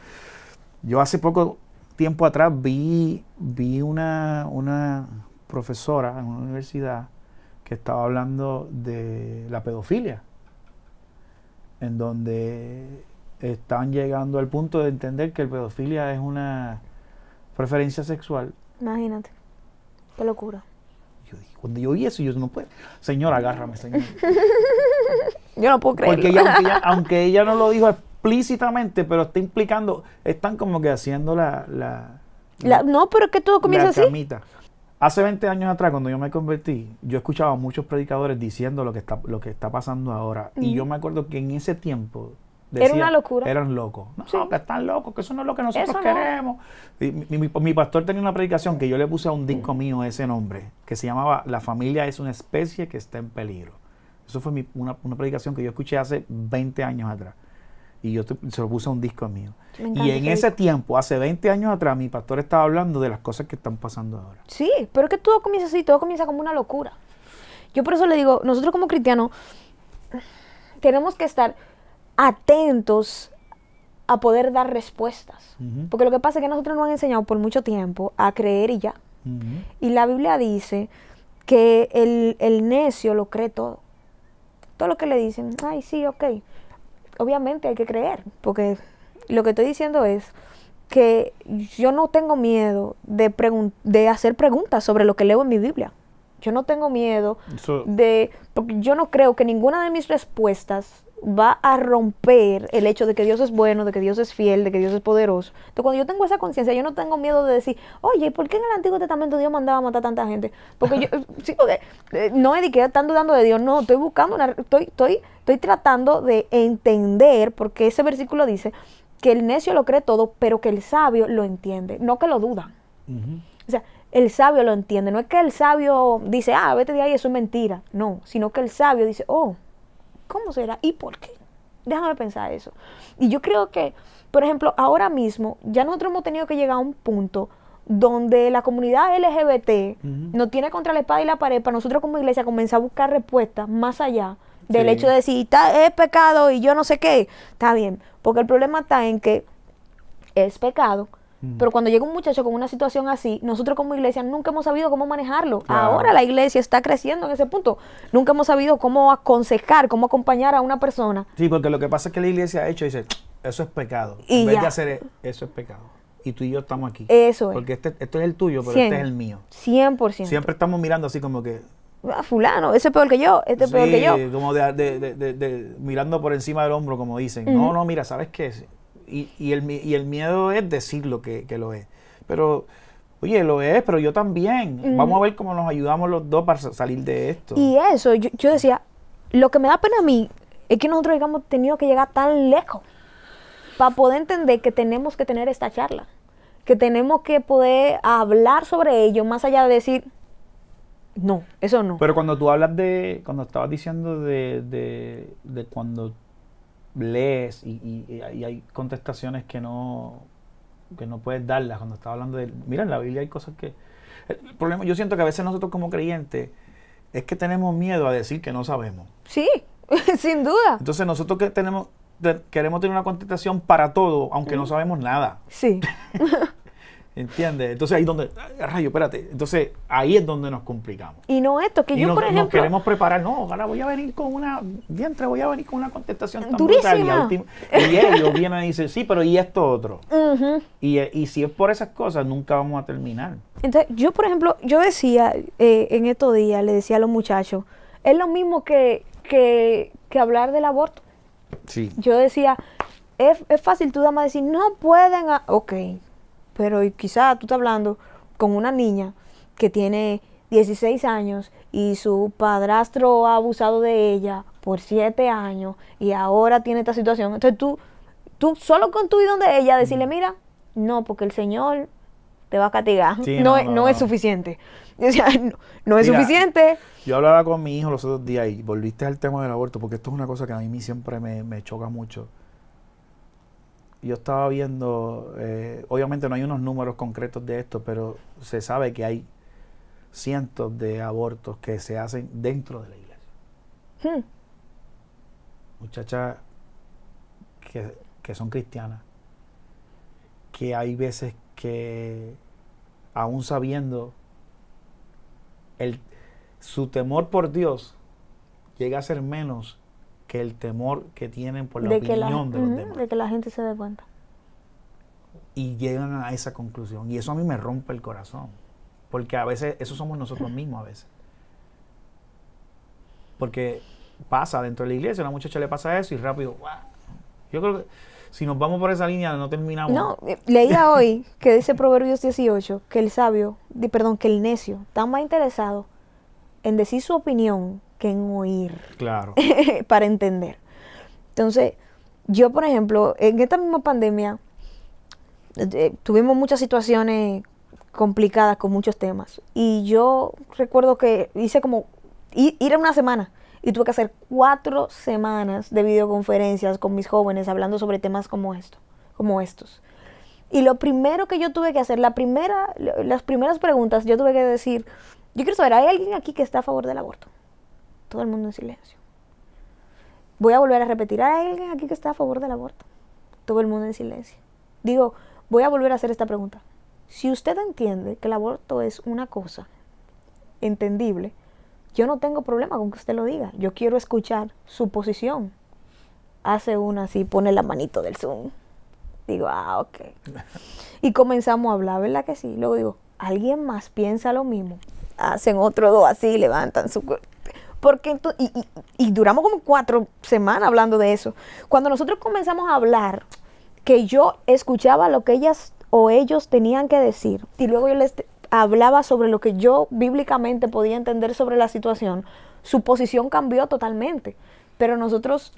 Yo hace poco tiempo atrás vi, vi una, una profesora en una universidad que estaba hablando de la pedofilia, en donde están llegando al punto de entender que el pedofilia es una preferencia sexual. Imagínate, qué locura. Yo, cuando yo vi eso, yo no puedo. Señora, agárrame, señor. yo no puedo creerlo. Porque ella, aunque, ella, aunque ella no lo dijo explícitamente, pero está implicando, están como que haciendo la... no, pero es que todo comienza así. Camita. Hace 20 años atrás, cuando yo me convertí, yo escuchaba a muchos predicadores diciendo lo que está, lo que está pasando ahora. Y yo me acuerdo que en ese tiempo... Decía, Era una locura. Eran locos. No, que están locos, que eso no es lo que nosotros queremos. mi, pastor tenía una predicación que yo le puse a un disco mío ese nombre, que se llamaba La familia es una especie que está en peligro. Eso fue una, una predicación que yo escuché hace 20 años atrás y yo se lo puse a un disco mío. Y en ese tiempo, hace 20 años atrás, mi pastor estaba hablando de las cosas que están pasando ahora. Sí, pero es que todo comienza así, todo comienza como una locura. Yo por eso le digo, nosotros como cristianos tenemos que estar atentos a poder dar respuestas. Porque lo que pasa es que nosotros nos han enseñado por mucho tiempo a creer y ya. Y la Biblia dice que el, el necio lo cree todo. Todo lo que le dicen, ay, sí, ok obviamente hay que creer, porque lo que estoy diciendo es que yo no tengo miedo de, de hacer preguntas sobre lo que leo en mi Biblia. Yo no tengo miedo de, porque yo no creo que ninguna de mis respuestas va a romper el hecho de que Dios es bueno, de que Dios es fiel, de que Dios es poderoso. Entonces, cuando yo tengo esa conciencia, yo no tengo miedo de decir, oye, ¿por qué en el Antiguo Testamento Dios mandaba a matar a tanta gente? Porque yo, sí, eh, no es de que están dudando de Dios, no, estoy buscando, estoy, estoy, estoy tratando de entender, porque ese versículo dice que el necio lo cree todo, pero que el sabio lo entiende, no que lo duda O sea, el sabio lo entiende, no es que el sabio dice, ah, vete de ahí, eso es mentira, no, sino que el sabio dice, oh, ¿Cómo será? ¿Y por qué? Déjame pensar eso. Y yo creo que, por ejemplo, ahora mismo ya nosotros hemos tenido que llegar a un punto donde la comunidad LGBT nos no tiene contra la espada y la pared para nosotros como iglesia comenzar a buscar respuestas más allá del hecho de decir, es pecado y yo no sé qué. Está bien, porque el problema está en que es pecado, pero cuando llega un muchacho con una situación así, nosotros como iglesia nunca hemos sabido cómo manejarlo. Ahora la iglesia está creciendo en ese punto. Nunca hemos sabido cómo aconsejar, cómo acompañar a una persona. Sí, porque lo que pasa es que la iglesia ha hecho y dice, eso es pecado. Y en vez de hacer e, eso es pecado y tú y yo estamos aquí. Eso es. Porque este, este es el tuyo, pero este es el mío. 100%. Siempre estamos mirando así como que... Ah, fulano, ese es peor que yo, este es peor que yo. como mirando por encima del hombro, como dicen. No, no, mira, ¿sabes qué? y, el, miedo es decirlo que, que lo es. Pero oye, lo es, pero yo también. Vamos a ver cómo nos ayudamos los dos para salir de esto. Y eso, yo, decía, lo que me da pena a mí es que nosotros hayamos tenido que llegar tan lejos para poder entender que tenemos que tener esta charla, que tenemos que poder hablar sobre ello, más allá de decir, no, eso no. Pero cuando tú hablas de, cuando estabas diciendo de, de, de cuando lees y, hay contestaciones que no, que no puedes darlas cuando estás hablando de... Mira, en la Biblia hay cosas que... El problema, yo siento que a veces nosotros como creyentes es que tenemos miedo a decir que no sabemos. Sí, sin duda. Entonces nosotros que tenemos, queremos tener una contestación para todo, aunque no mm. sabemos nada. Sí. ¿Entiendes? Entonces ahí donde, rayo, espérate, entonces ahí es donde nos complicamos. Y no esto, que yo nos, por ejemplo... queremos preparar, no, ahora voy a venir con una, vientre, voy a venir con una contestación tan Brutal, y, y, ellos vienen y dicen, sí, pero ¿y esto otro? Eh, y, si es por esas cosas, nunca vamos a terminar. Entonces, yo por ejemplo, yo decía eh, en estos días, le decía a los muchachos, es lo mismo que, que, que hablar del aborto. Sí. Yo decía, es, es fácil tú, dama, decir, no pueden, ok, pero quizás tú estás hablando con una niña que tiene 16 años y su padrastro ha abusado de ella por 7 años y ahora tiene esta situación. Entonces tú, tú solo con tu y donde ella decirle, mira, no, porque el Señor te va a castigar. no, no, es, suficiente. no, es suficiente. Yo hablaba con mi hijo los otros días y volviste al tema del aborto, porque esto es una cosa que a mí siempre me, me choca mucho yo estaba viendo, eh, obviamente no hay unos números concretos de esto, pero se sabe que hay cientos de abortos que se hacen dentro de la iglesia. Hmm. Muchachas que, son cristianas, que hay veces que, aún sabiendo el, su temor por Dios, llega a ser menos que el temor que tienen por la opinión de los demás. De que la gente se dé cuenta. Y llegan a esa conclusión. Y eso a mí me rompe el corazón. Porque a veces, eso somos nosotros mismos a veces. Porque pasa dentro de la iglesia, a una muchacha le pasa eso y rápido, Yo creo que si nos vamos por esa línea no terminamos. No, eh, leía hoy que dice Proverbios 18 que el sabio, perdón, que el necio está más interesado en decir su opinión que en oír. Claro. para entender. Entonces, yo, por ejemplo, en esta misma pandemia, eh, tuvimos muchas situaciones complicadas con muchos temas. Y yo recuerdo que hice como ir a una semana y tuve que hacer cuatro semanas de videoconferencias con mis jóvenes hablando sobre temas como esto, como estos. Y lo primero que yo tuve que hacer, la primera, las primeras preguntas, yo tuve que decir, yo quiero saber, ¿hay alguien aquí que está a favor del aborto? Todo el mundo en silencio. Voy a volver a repetir, ¿hay alguien aquí que está a favor del aborto? Todo el mundo en silencio. Digo, voy a volver a hacer esta pregunta. Si usted entiende que el aborto es una cosa entendible, yo no tengo problema con que usted lo diga. Yo quiero escuchar su posición. Hace una así, pone la manito del Zoom. Digo, ah, ok. Y comenzamos a hablar, ¿verdad que sí? Luego digo, ¿alguien más piensa lo mismo? Hacen otro dos así, levantan su cuerpo. Porque y, y duramos como cuatro semanas hablando de eso. Cuando nosotros comenzamos a hablar, que yo escuchaba lo que ellas o ellos tenían que decir y luego yo les hablaba sobre lo que yo bíblicamente podía entender sobre la situación, su posición cambió totalmente pero nosotros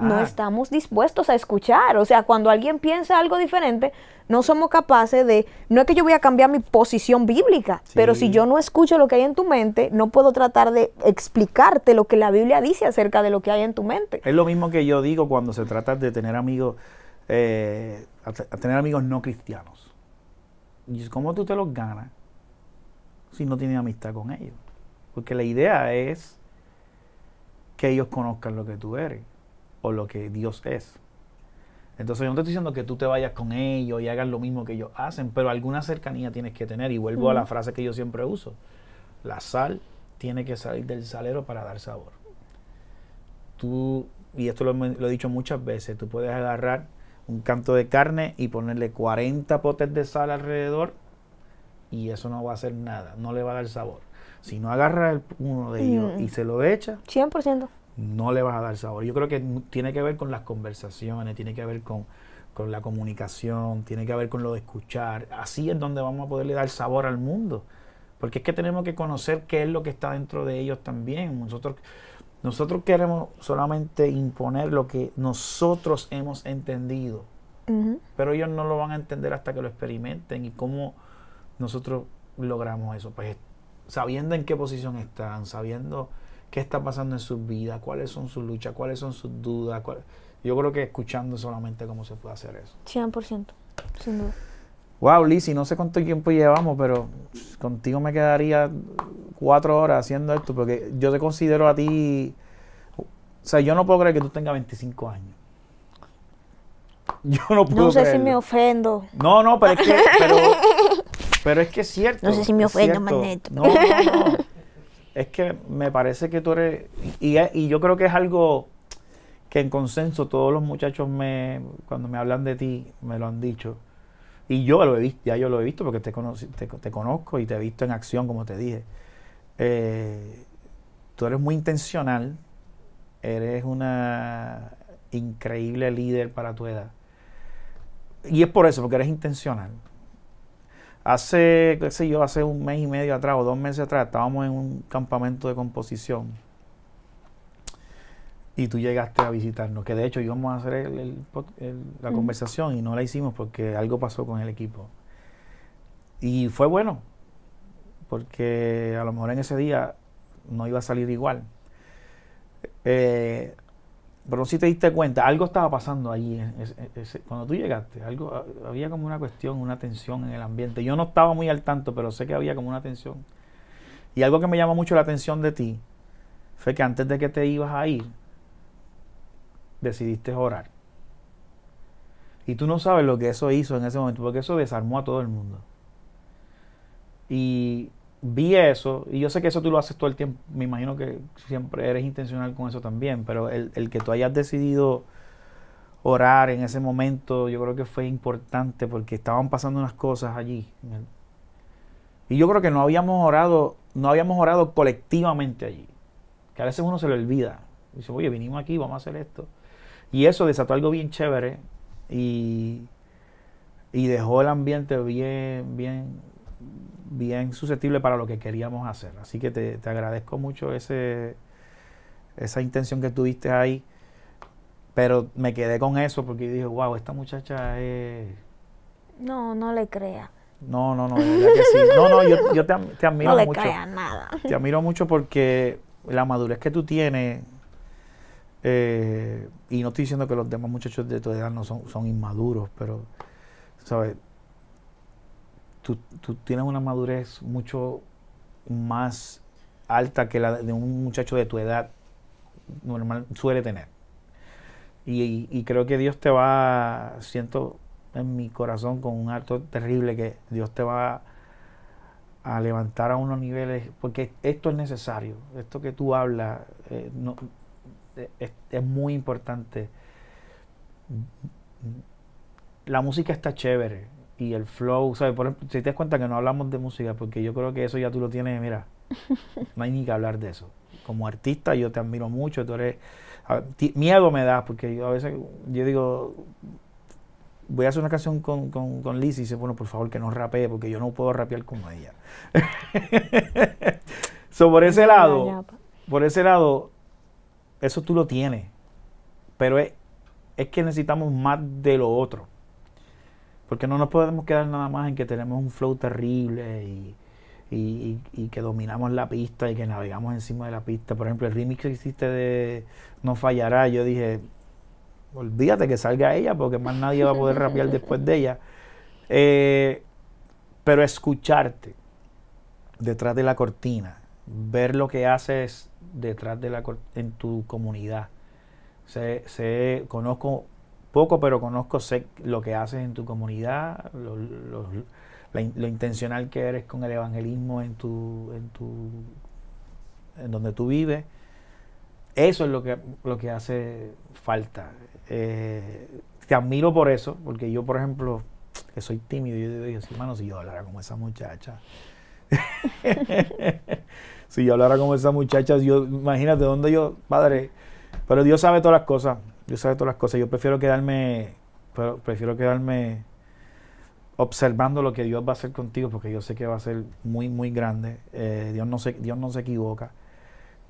no estamos dispuestos a escuchar. O sea, cuando alguien piensa algo diferente, no somos capaces de, no es que yo voy a cambiar mi posición bíblica, pero si yo no escucho lo que hay en tu mente, no puedo tratar de explicarte lo que la Biblia dice acerca de lo que hay en tu mente. Es lo mismo que yo digo cuando se trata de tener amigos, eh, tener amigos no cristianos. ¿Y ¿Cómo tú te los ganas si no tienes amistad con ellos? Porque la idea es que ellos conozcan lo que tú eres o lo que Dios es. Entonces yo no te estoy diciendo que tú te vayas con ellos y hagas lo mismo que ellos hacen, pero alguna cercanía tienes que tener. Y vuelvo a la frase que yo siempre uso. La sal tiene que salir del salero para dar sabor. Tú, y esto lo he dicho muchas veces, tú puedes agarrar un canto de carne y ponerle 40 potes de sal alrededor y eso no va a hacer nada, no le va a dar sabor. Si no agarra uno de ellos y mm. se lo echa, 100%. No le vas a dar sabor. Yo creo que tiene que ver con las conversaciones, tiene que ver con, con la comunicación, tiene que ver con lo de escuchar. Así es donde vamos a poderle dar sabor al mundo. Porque es que tenemos que conocer qué es lo que está dentro de ellos también. Nosotros, nosotros queremos solamente imponer lo que nosotros hemos entendido. Pero ellos no lo van a entender hasta que lo experimenten. ¿Y cómo nosotros logramos eso? Pues sabiendo en qué posición están, sabiendo qué está pasando en sus vidas, cuáles son sus luchas, cuáles son sus dudas. Yo creo que escuchando solamente cómo se puede hacer eso. 100%, sin duda. Wow, Lizzy, no sé cuánto tiempo llevamos, pero contigo me quedaría cuatro horas haciendo esto, porque yo te considero a ti. O sea, yo no puedo creer que tú tengas 25 años. Yo no puedo. No sé si me ofendo. No, no, pero es que. Pero, Pero es que es cierto. No sé si me es que me parece que tú eres. Y, yo creo que es algo que en consenso todos los muchachos me cuando me hablan de ti me lo han dicho. Y yo lo he visto, ya yo lo he visto porque te, conozco y te he visto en acción, como te dije. Eh, tú eres muy intencional, eres una increíble líder para tu edad. Y es por eso, porque eres intencional. Hace, qué sé yo, hace un mes y medio atrás o dos meses atrás estábamos en un campamento de composición y tú llegaste a visitarnos, que de hecho íbamos a hacer la conversación y no la hicimos porque algo pasó con el equipo. Y fue bueno, porque a lo mejor en ese día no iba a salir igual. Eh, pero no si te diste cuenta, algo estaba pasando allí. Eh, eh, cuando tú llegaste, algo ah, había como una cuestión, una tensión en el ambiente. Yo no estaba muy al tanto, pero sé que había como una tensión. Y algo que me llamó mucho la atención de ti fue que antes de que te ibas a ir, decidiste orar. Y tú no sabes lo que eso hizo en ese momento, porque eso desarmó a todo el mundo. Y vi eso, y yo sé que eso tú lo haces todo el tiempo, me imagino que siempre eres intencional con eso también, pero el, que tú hayas decidido orar en ese momento, yo creo que fue importante porque estaban pasando unas cosas allí. Y yo creo que no habíamos orado, no habíamos orado colectivamente allí. Que a veces uno se le olvida. Dice, oye, vinimos aquí, vamos a hacer esto. Y eso desató algo bien chévere y, y dejó el ambiente bien, bien, bien susceptible para lo que queríamos hacer. Así que te, agradezco mucho ese, esa intención que tuviste ahí. Pero me quedé con eso porque dije, wow, esta muchacha es... No, no le crea. No, no, no, No, no, yo, te, te, admiro no le mucho. Crea nada. Te admiro mucho porque la madurez que tú tienes, eh, y no estoy diciendo que los demás muchachos de tu edad no son, son inmaduros, pero, ¿sabes? tú, tienes una madurez mucho más alta que la de un muchacho de tu edad normal suele tener. Y, creo que Dios te va, siento en mi corazón con un acto terrible que Dios te va a levantar a unos niveles, porque esto es necesario, esto que tú hablas eh, eh, es, muy importante. La música está chévere, y el flow, ¿sabes? Por ejemplo, si te das cuenta que no hablamos de música, porque yo creo que eso ya tú lo tienes, mira, no hay ni que hablar de eso. Como artista yo te admiro mucho, tú eres... miedo me das, porque yo a veces, yo digo, voy a hacer una canción con, con, Liz y dice, bueno, por favor que no rapee, porque yo no puedo rapear como ella. so, por ese lado, por ese lado, eso tú lo tienes, pero es que necesitamos más de lo otro. Porque no nos podemos quedar nada más en que tenemos un flow terrible y, que dominamos la pista y que navegamos encima de la pista. Por ejemplo, el remix que hiciste de No Fallará, yo dije, olvídate que salga ella porque más nadie va a poder rapear después de ella. Eh, pero escucharte detrás de la cortina, ver lo que haces detrás de la en tu comunidad. se, conozco poco, pero conozco, sé lo que haces en tu comunidad, lo, intencional que eres con el evangelismo en tu, en tu, en donde tú vives. Eso es lo que, lo que hace falta. Eh, te admiro por eso, porque yo, por ejemplo, que soy tímido, yo digo, hermano, si yo hablara como esa muchacha. si yo hablara como esa muchacha, yo, imagínate dónde yo, padre. Pero Dios sabe todas las cosas yo sabe todas las cosas. Yo prefiero quedarme, prefiero quedarme observando lo que Dios va a hacer contigo, porque yo sé que va a ser muy, muy grande. Eh, Dios, no se, Dios no se equivoca.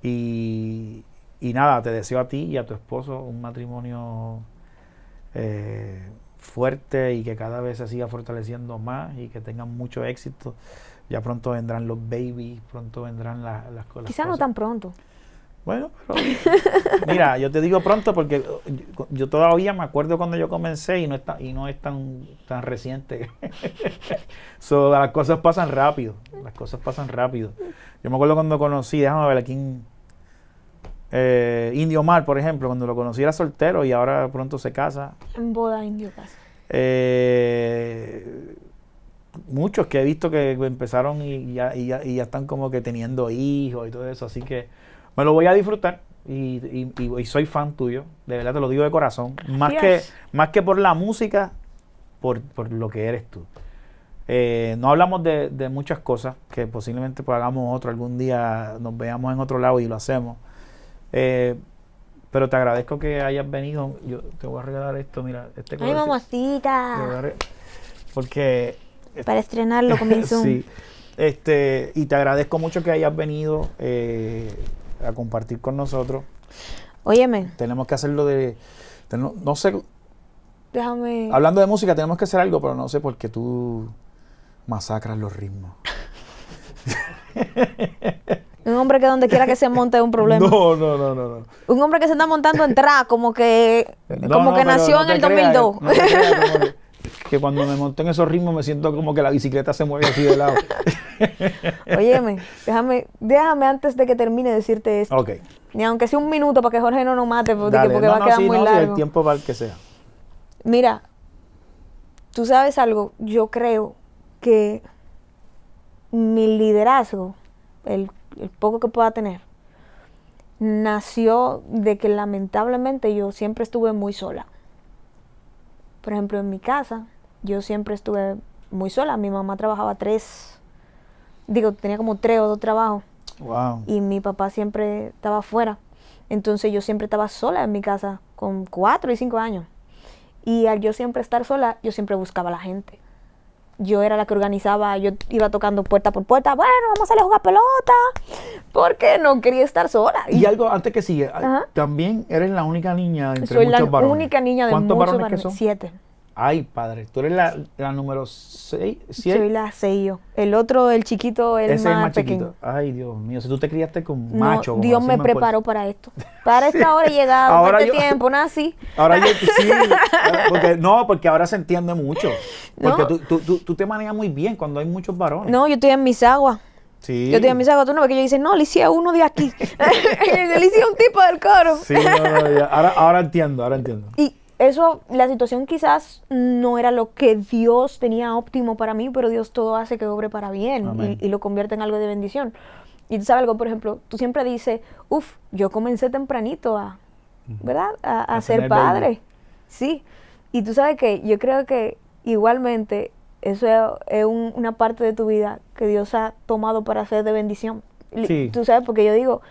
Y, nada, te deseo a ti y a tu esposo un matrimonio eh, fuerte y que cada vez se siga fortaleciendo más y que tengan mucho éxito. Ya pronto vendrán los babies, pronto vendrán las, las Quizá cosas. Quizás no tan pronto. Bueno, mira, yo te digo pronto porque uh, yo, todavía me acuerdo cuando yo comencé y no es tan, y no es tan, tan reciente. so, las cosas pasan rápido, las cosas pasan rápido. Yo me acuerdo cuando conocí, déjame ver aquí, eh, Indio Mar, por ejemplo, cuando lo conocí era soltero y ahora pronto se casa. En boda Indio casa. Eh, muchos que he visto que empezaron y ya, y ya, y ya están como que teniendo hijos y todo eso, así que me lo voy a disfrutar y, soy fan tuyo, de verdad te lo digo de corazón, más, que, más que por la música, por, lo que eres tú. Eh, no hablamos de, muchas cosas que posiblemente pues, hagamos otro, algún día nos veamos en otro lado y lo hacemos. Eh, pero te agradezco que hayas venido. Yo te voy a regalar esto, mira, este ¡Ay, mamacita! Porque. Para estrenarlo con mi Zoom. Este, y te agradezco mucho que hayas venido. Eh, a compartir con nosotros. Óyeme. Tenemos que hacerlo de. no sé. Déjame. Hablando de música, tenemos que hacer algo, pero no sé por qué tú masacras los ritmos. Un hombre que donde quiera que se monte es un problema. No, no, no, no, no. Un hombre que se está montando en tra, como que, como que nació en el 2002 que cuando me monto en esos ritmos me siento como que la bicicleta se mueve así de lado. Óyeme, déjame, déjame antes de que termine decirte esto. Ok. Ni aunque sea un minuto para que Jorge no nos mate, porque, va a quedar largo. muy no, largo. el tiempo para que sea. Mira, tú sabes algo, yo creo que mi liderazgo, el poco que pueda tener, nació de que lamentablemente yo siempre estuve muy sola. Por ejemplo, en mi casa yo siempre estuve muy sola. Mi mamá trabajaba tres, digo, tenía como tres o dos trabajos. Y mi papá siempre estaba afuera. Entonces yo siempre estaba sola en mi casa con cuatro y cinco años. Y al yo siempre estar sola, yo siempre buscaba a la gente. Yo era la que organizaba, yo iba tocando puerta por puerta, bueno, vamos a, salir a jugar pelota, porque no quería estar sola. Y, algo antes que sigue, también eres la única niña entre Soy muchos la única niña de muchos varones? Que son? Siete. Ay, padre, tú eres la, número 6. Soy la 6 yo. El otro, el chiquito, el Ese más, es el más pequeño. Chiquito. Ay, Dios mío, si tú te criaste con macho. Dios me, preparó para esto. Para esta hora he llegado, este tiempo, nací. Ahora yo, sí. Porque, no, porque ahora se entiende mucho. Porque tú, tú, tú, te manejas muy bien cuando hay muchos varones. No, yo estoy en mis aguas. Sí. Yo estoy en mis aguas, tú no, porque yo dice, no, le hice a uno de aquí. le hice a un tipo del coro. Sí, no, ahora, ahora entiendo, ahora entiendo. Y eso, la situación quizás no era lo que Dios tenía óptimo para mí, pero Dios todo hace que obre para bien y, lo convierte en algo de bendición. Y tú sabes algo, por ejemplo, tú siempre dices, uff, yo comencé tempranito a, ¿verdad? A, ser padre. Sí. Y tú sabes que yo creo que igualmente eso es, una parte de tu vida que Dios ha tomado para hacer de bendición. Sí. Tú sabes, porque yo digo,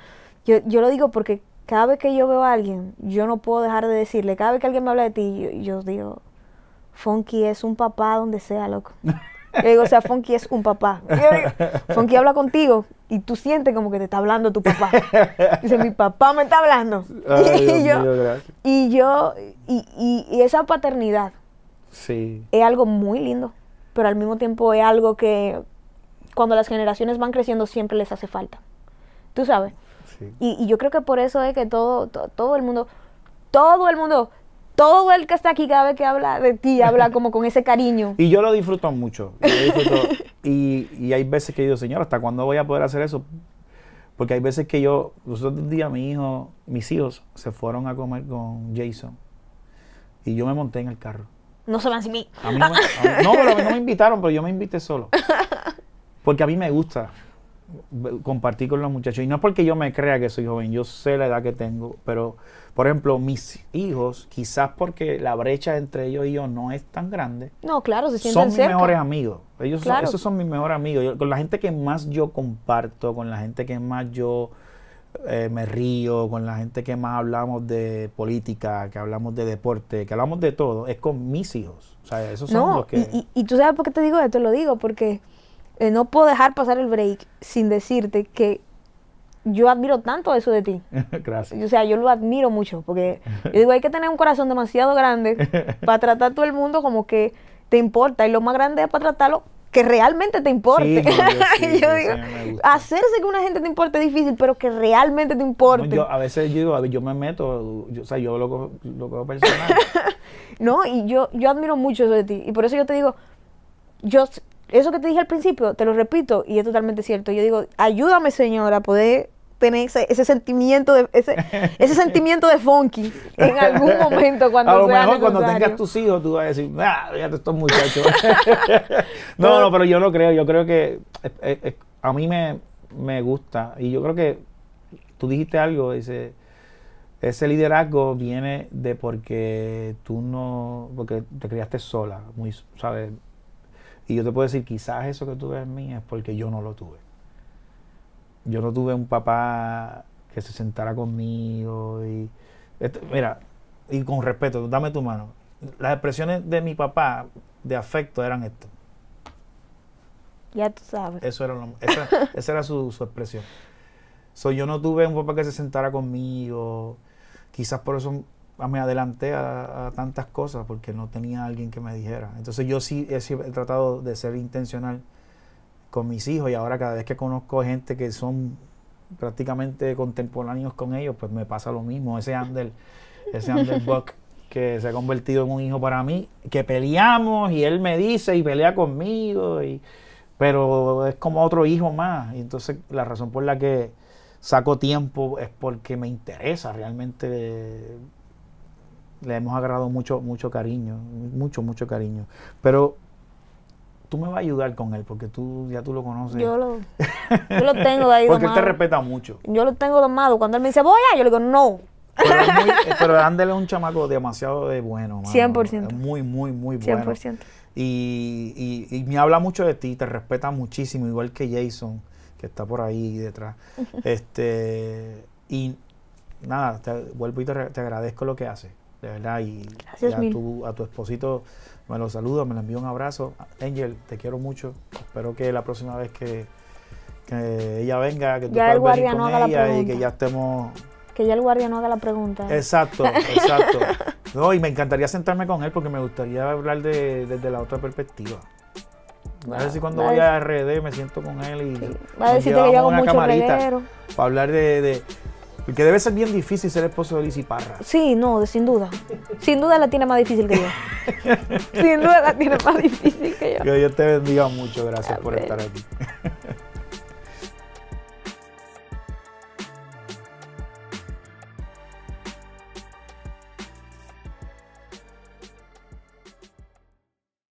yo lo digo porque cada vez que yo veo a alguien, yo no puedo dejar de decirle, cada vez que alguien me habla de ti, yo, yo digo, Funky es un papá donde sea, loco. Le digo, o sea, Funky es un papá. Funky habla contigo y tú sientes como que te está hablando tu papá. Dice, mi papá me está hablando. y, yo, y, yo, esa paternidad es algo muy lindo, pero al mismo tiempo es algo que cuando las generaciones van creciendo siempre les hace falta. Tú sabes, y, yo creo que por eso es que todo, todo el mundo, todo el mundo, todo el que está aquí cada vez que habla de ti, habla como con ese cariño. Y yo lo disfruto mucho. y, hay veces que digo, Señor, ¿hasta cuándo voy a poder hacer eso? Porque hay veces que yo, los otros días mi hijo, mis hijos se fueron a comer con Jason. Y yo me monté en el carro. No se van sin mí. no, me, no, pero no me invitaron, pero yo me invité solo. Porque a mí me gusta compartir con los muchachos. Y no es porque yo me crea que soy joven, yo sé la edad que tengo, pero por ejemplo, mis hijos, quizás porque la brecha entre ellos y yo no es tan grande. No, claro, Son mis mejores amigos. Ellos son, esos son mis mejores amigos. con la gente que más yo comparto, con la gente que más yo eh, me río, con la gente que más hablamos de política, que hablamos de deporte, que hablamos de todo, es con mis hijos. O sea, esos son los que... Y, y tú sabes por qué te digo esto, lo digo porque eh, no puedo dejar pasar el break sin decirte que yo admiro tanto eso de ti. Gracias. O sea, yo lo admiro mucho, porque yo digo, hay que tener un corazón demasiado grande para tratar todo el mundo como que te importa, y lo más grande es para tratarlo que realmente te importe. Sí, yo, digo, hacerse que una gente te importe es difícil, pero que realmente te importe. a veces yo digo, yo me meto, o sea, yo lo, personal. no, y yo, yo admiro mucho eso de ti, y por eso yo te digo, yo eso que te dije al principio, te lo repito y es totalmente cierto. Yo digo, ayúdame, señora, a poder tener ese, sentimiento de ese, sentimiento de funky en algún momento cuando a lo mejor cuando tengas tus hijos tú vas a decir ah ya muchachos no no pero yo no creo yo creo que a mí me, me gusta y yo creo que tú dijiste algo dice ese liderazgo viene de porque tú no porque te criaste sola muy sabes y yo te puedo decir, quizás eso que tú ves en mí es porque yo no lo tuve. Yo no tuve un papá que se sentara conmigo y... Este, mira, y con respeto, dame tu mano. Las expresiones de mi papá de afecto eran esto. Ya tú sabes. Eso esa, era su, expresión. yo no tuve un papá que se sentara conmigo. Quizás por eso Ah, me adelanté a, a, tantas cosas porque no tenía alguien que me dijera. Entonces yo sí he, tratado de ser intencional con mis hijos y ahora cada vez que conozco gente que son prácticamente contemporáneos con ellos, pues me pasa lo mismo. Ese Ander, ese Ander Buck que se ha convertido en un hijo para mí, que peleamos y él me dice y pelea conmigo, y, pero es como otro hijo más. Y entonces la razón por la que saco tiempo es porque me interesa realmente le hemos agarrado mucho, mucho cariño, mucho, mucho cariño. Pero tú me vas a ayudar con él porque tú ya tú lo conoces. Yo lo, yo lo tengo ahí Porque él te respeta mucho. Yo lo tengo domado. Cuando él me dice, voy a, yo le digo, no. Pero, es un chamaco demasiado de bueno. 100%. muy, muy, muy bueno. 100%. Y, y, y, me habla mucho de ti, te respeta muchísimo, igual que Jason, que está por ahí detrás. este Y nada, te, vuelvo y te, te agradezco lo que haces de verdad. Y, a, tu, a tu esposito me lo saludo, me lo envío un abrazo. Angel, te quiero mucho. Espero que la próxima vez que, ella venga, que tú ya puedas con ella y que ya estemos que ya el guardia no haga la pregunta. Exacto, exacto. No, y me encantaría sentarme con él porque me gustaría hablar de, desde la otra perspectiva. a ver si cuando voy a RD me siento con él y. Va a decirte que yo hago mucho para hablar de, porque debe ser bien difícil ser esposo de Lizy Parra. Sí, no, sin duda. Sin duda la tiene más difícil que yo. sin duda la tiene más difícil que yo. Que Dios te bendiga mucho. Gracias ah, por estar aquí.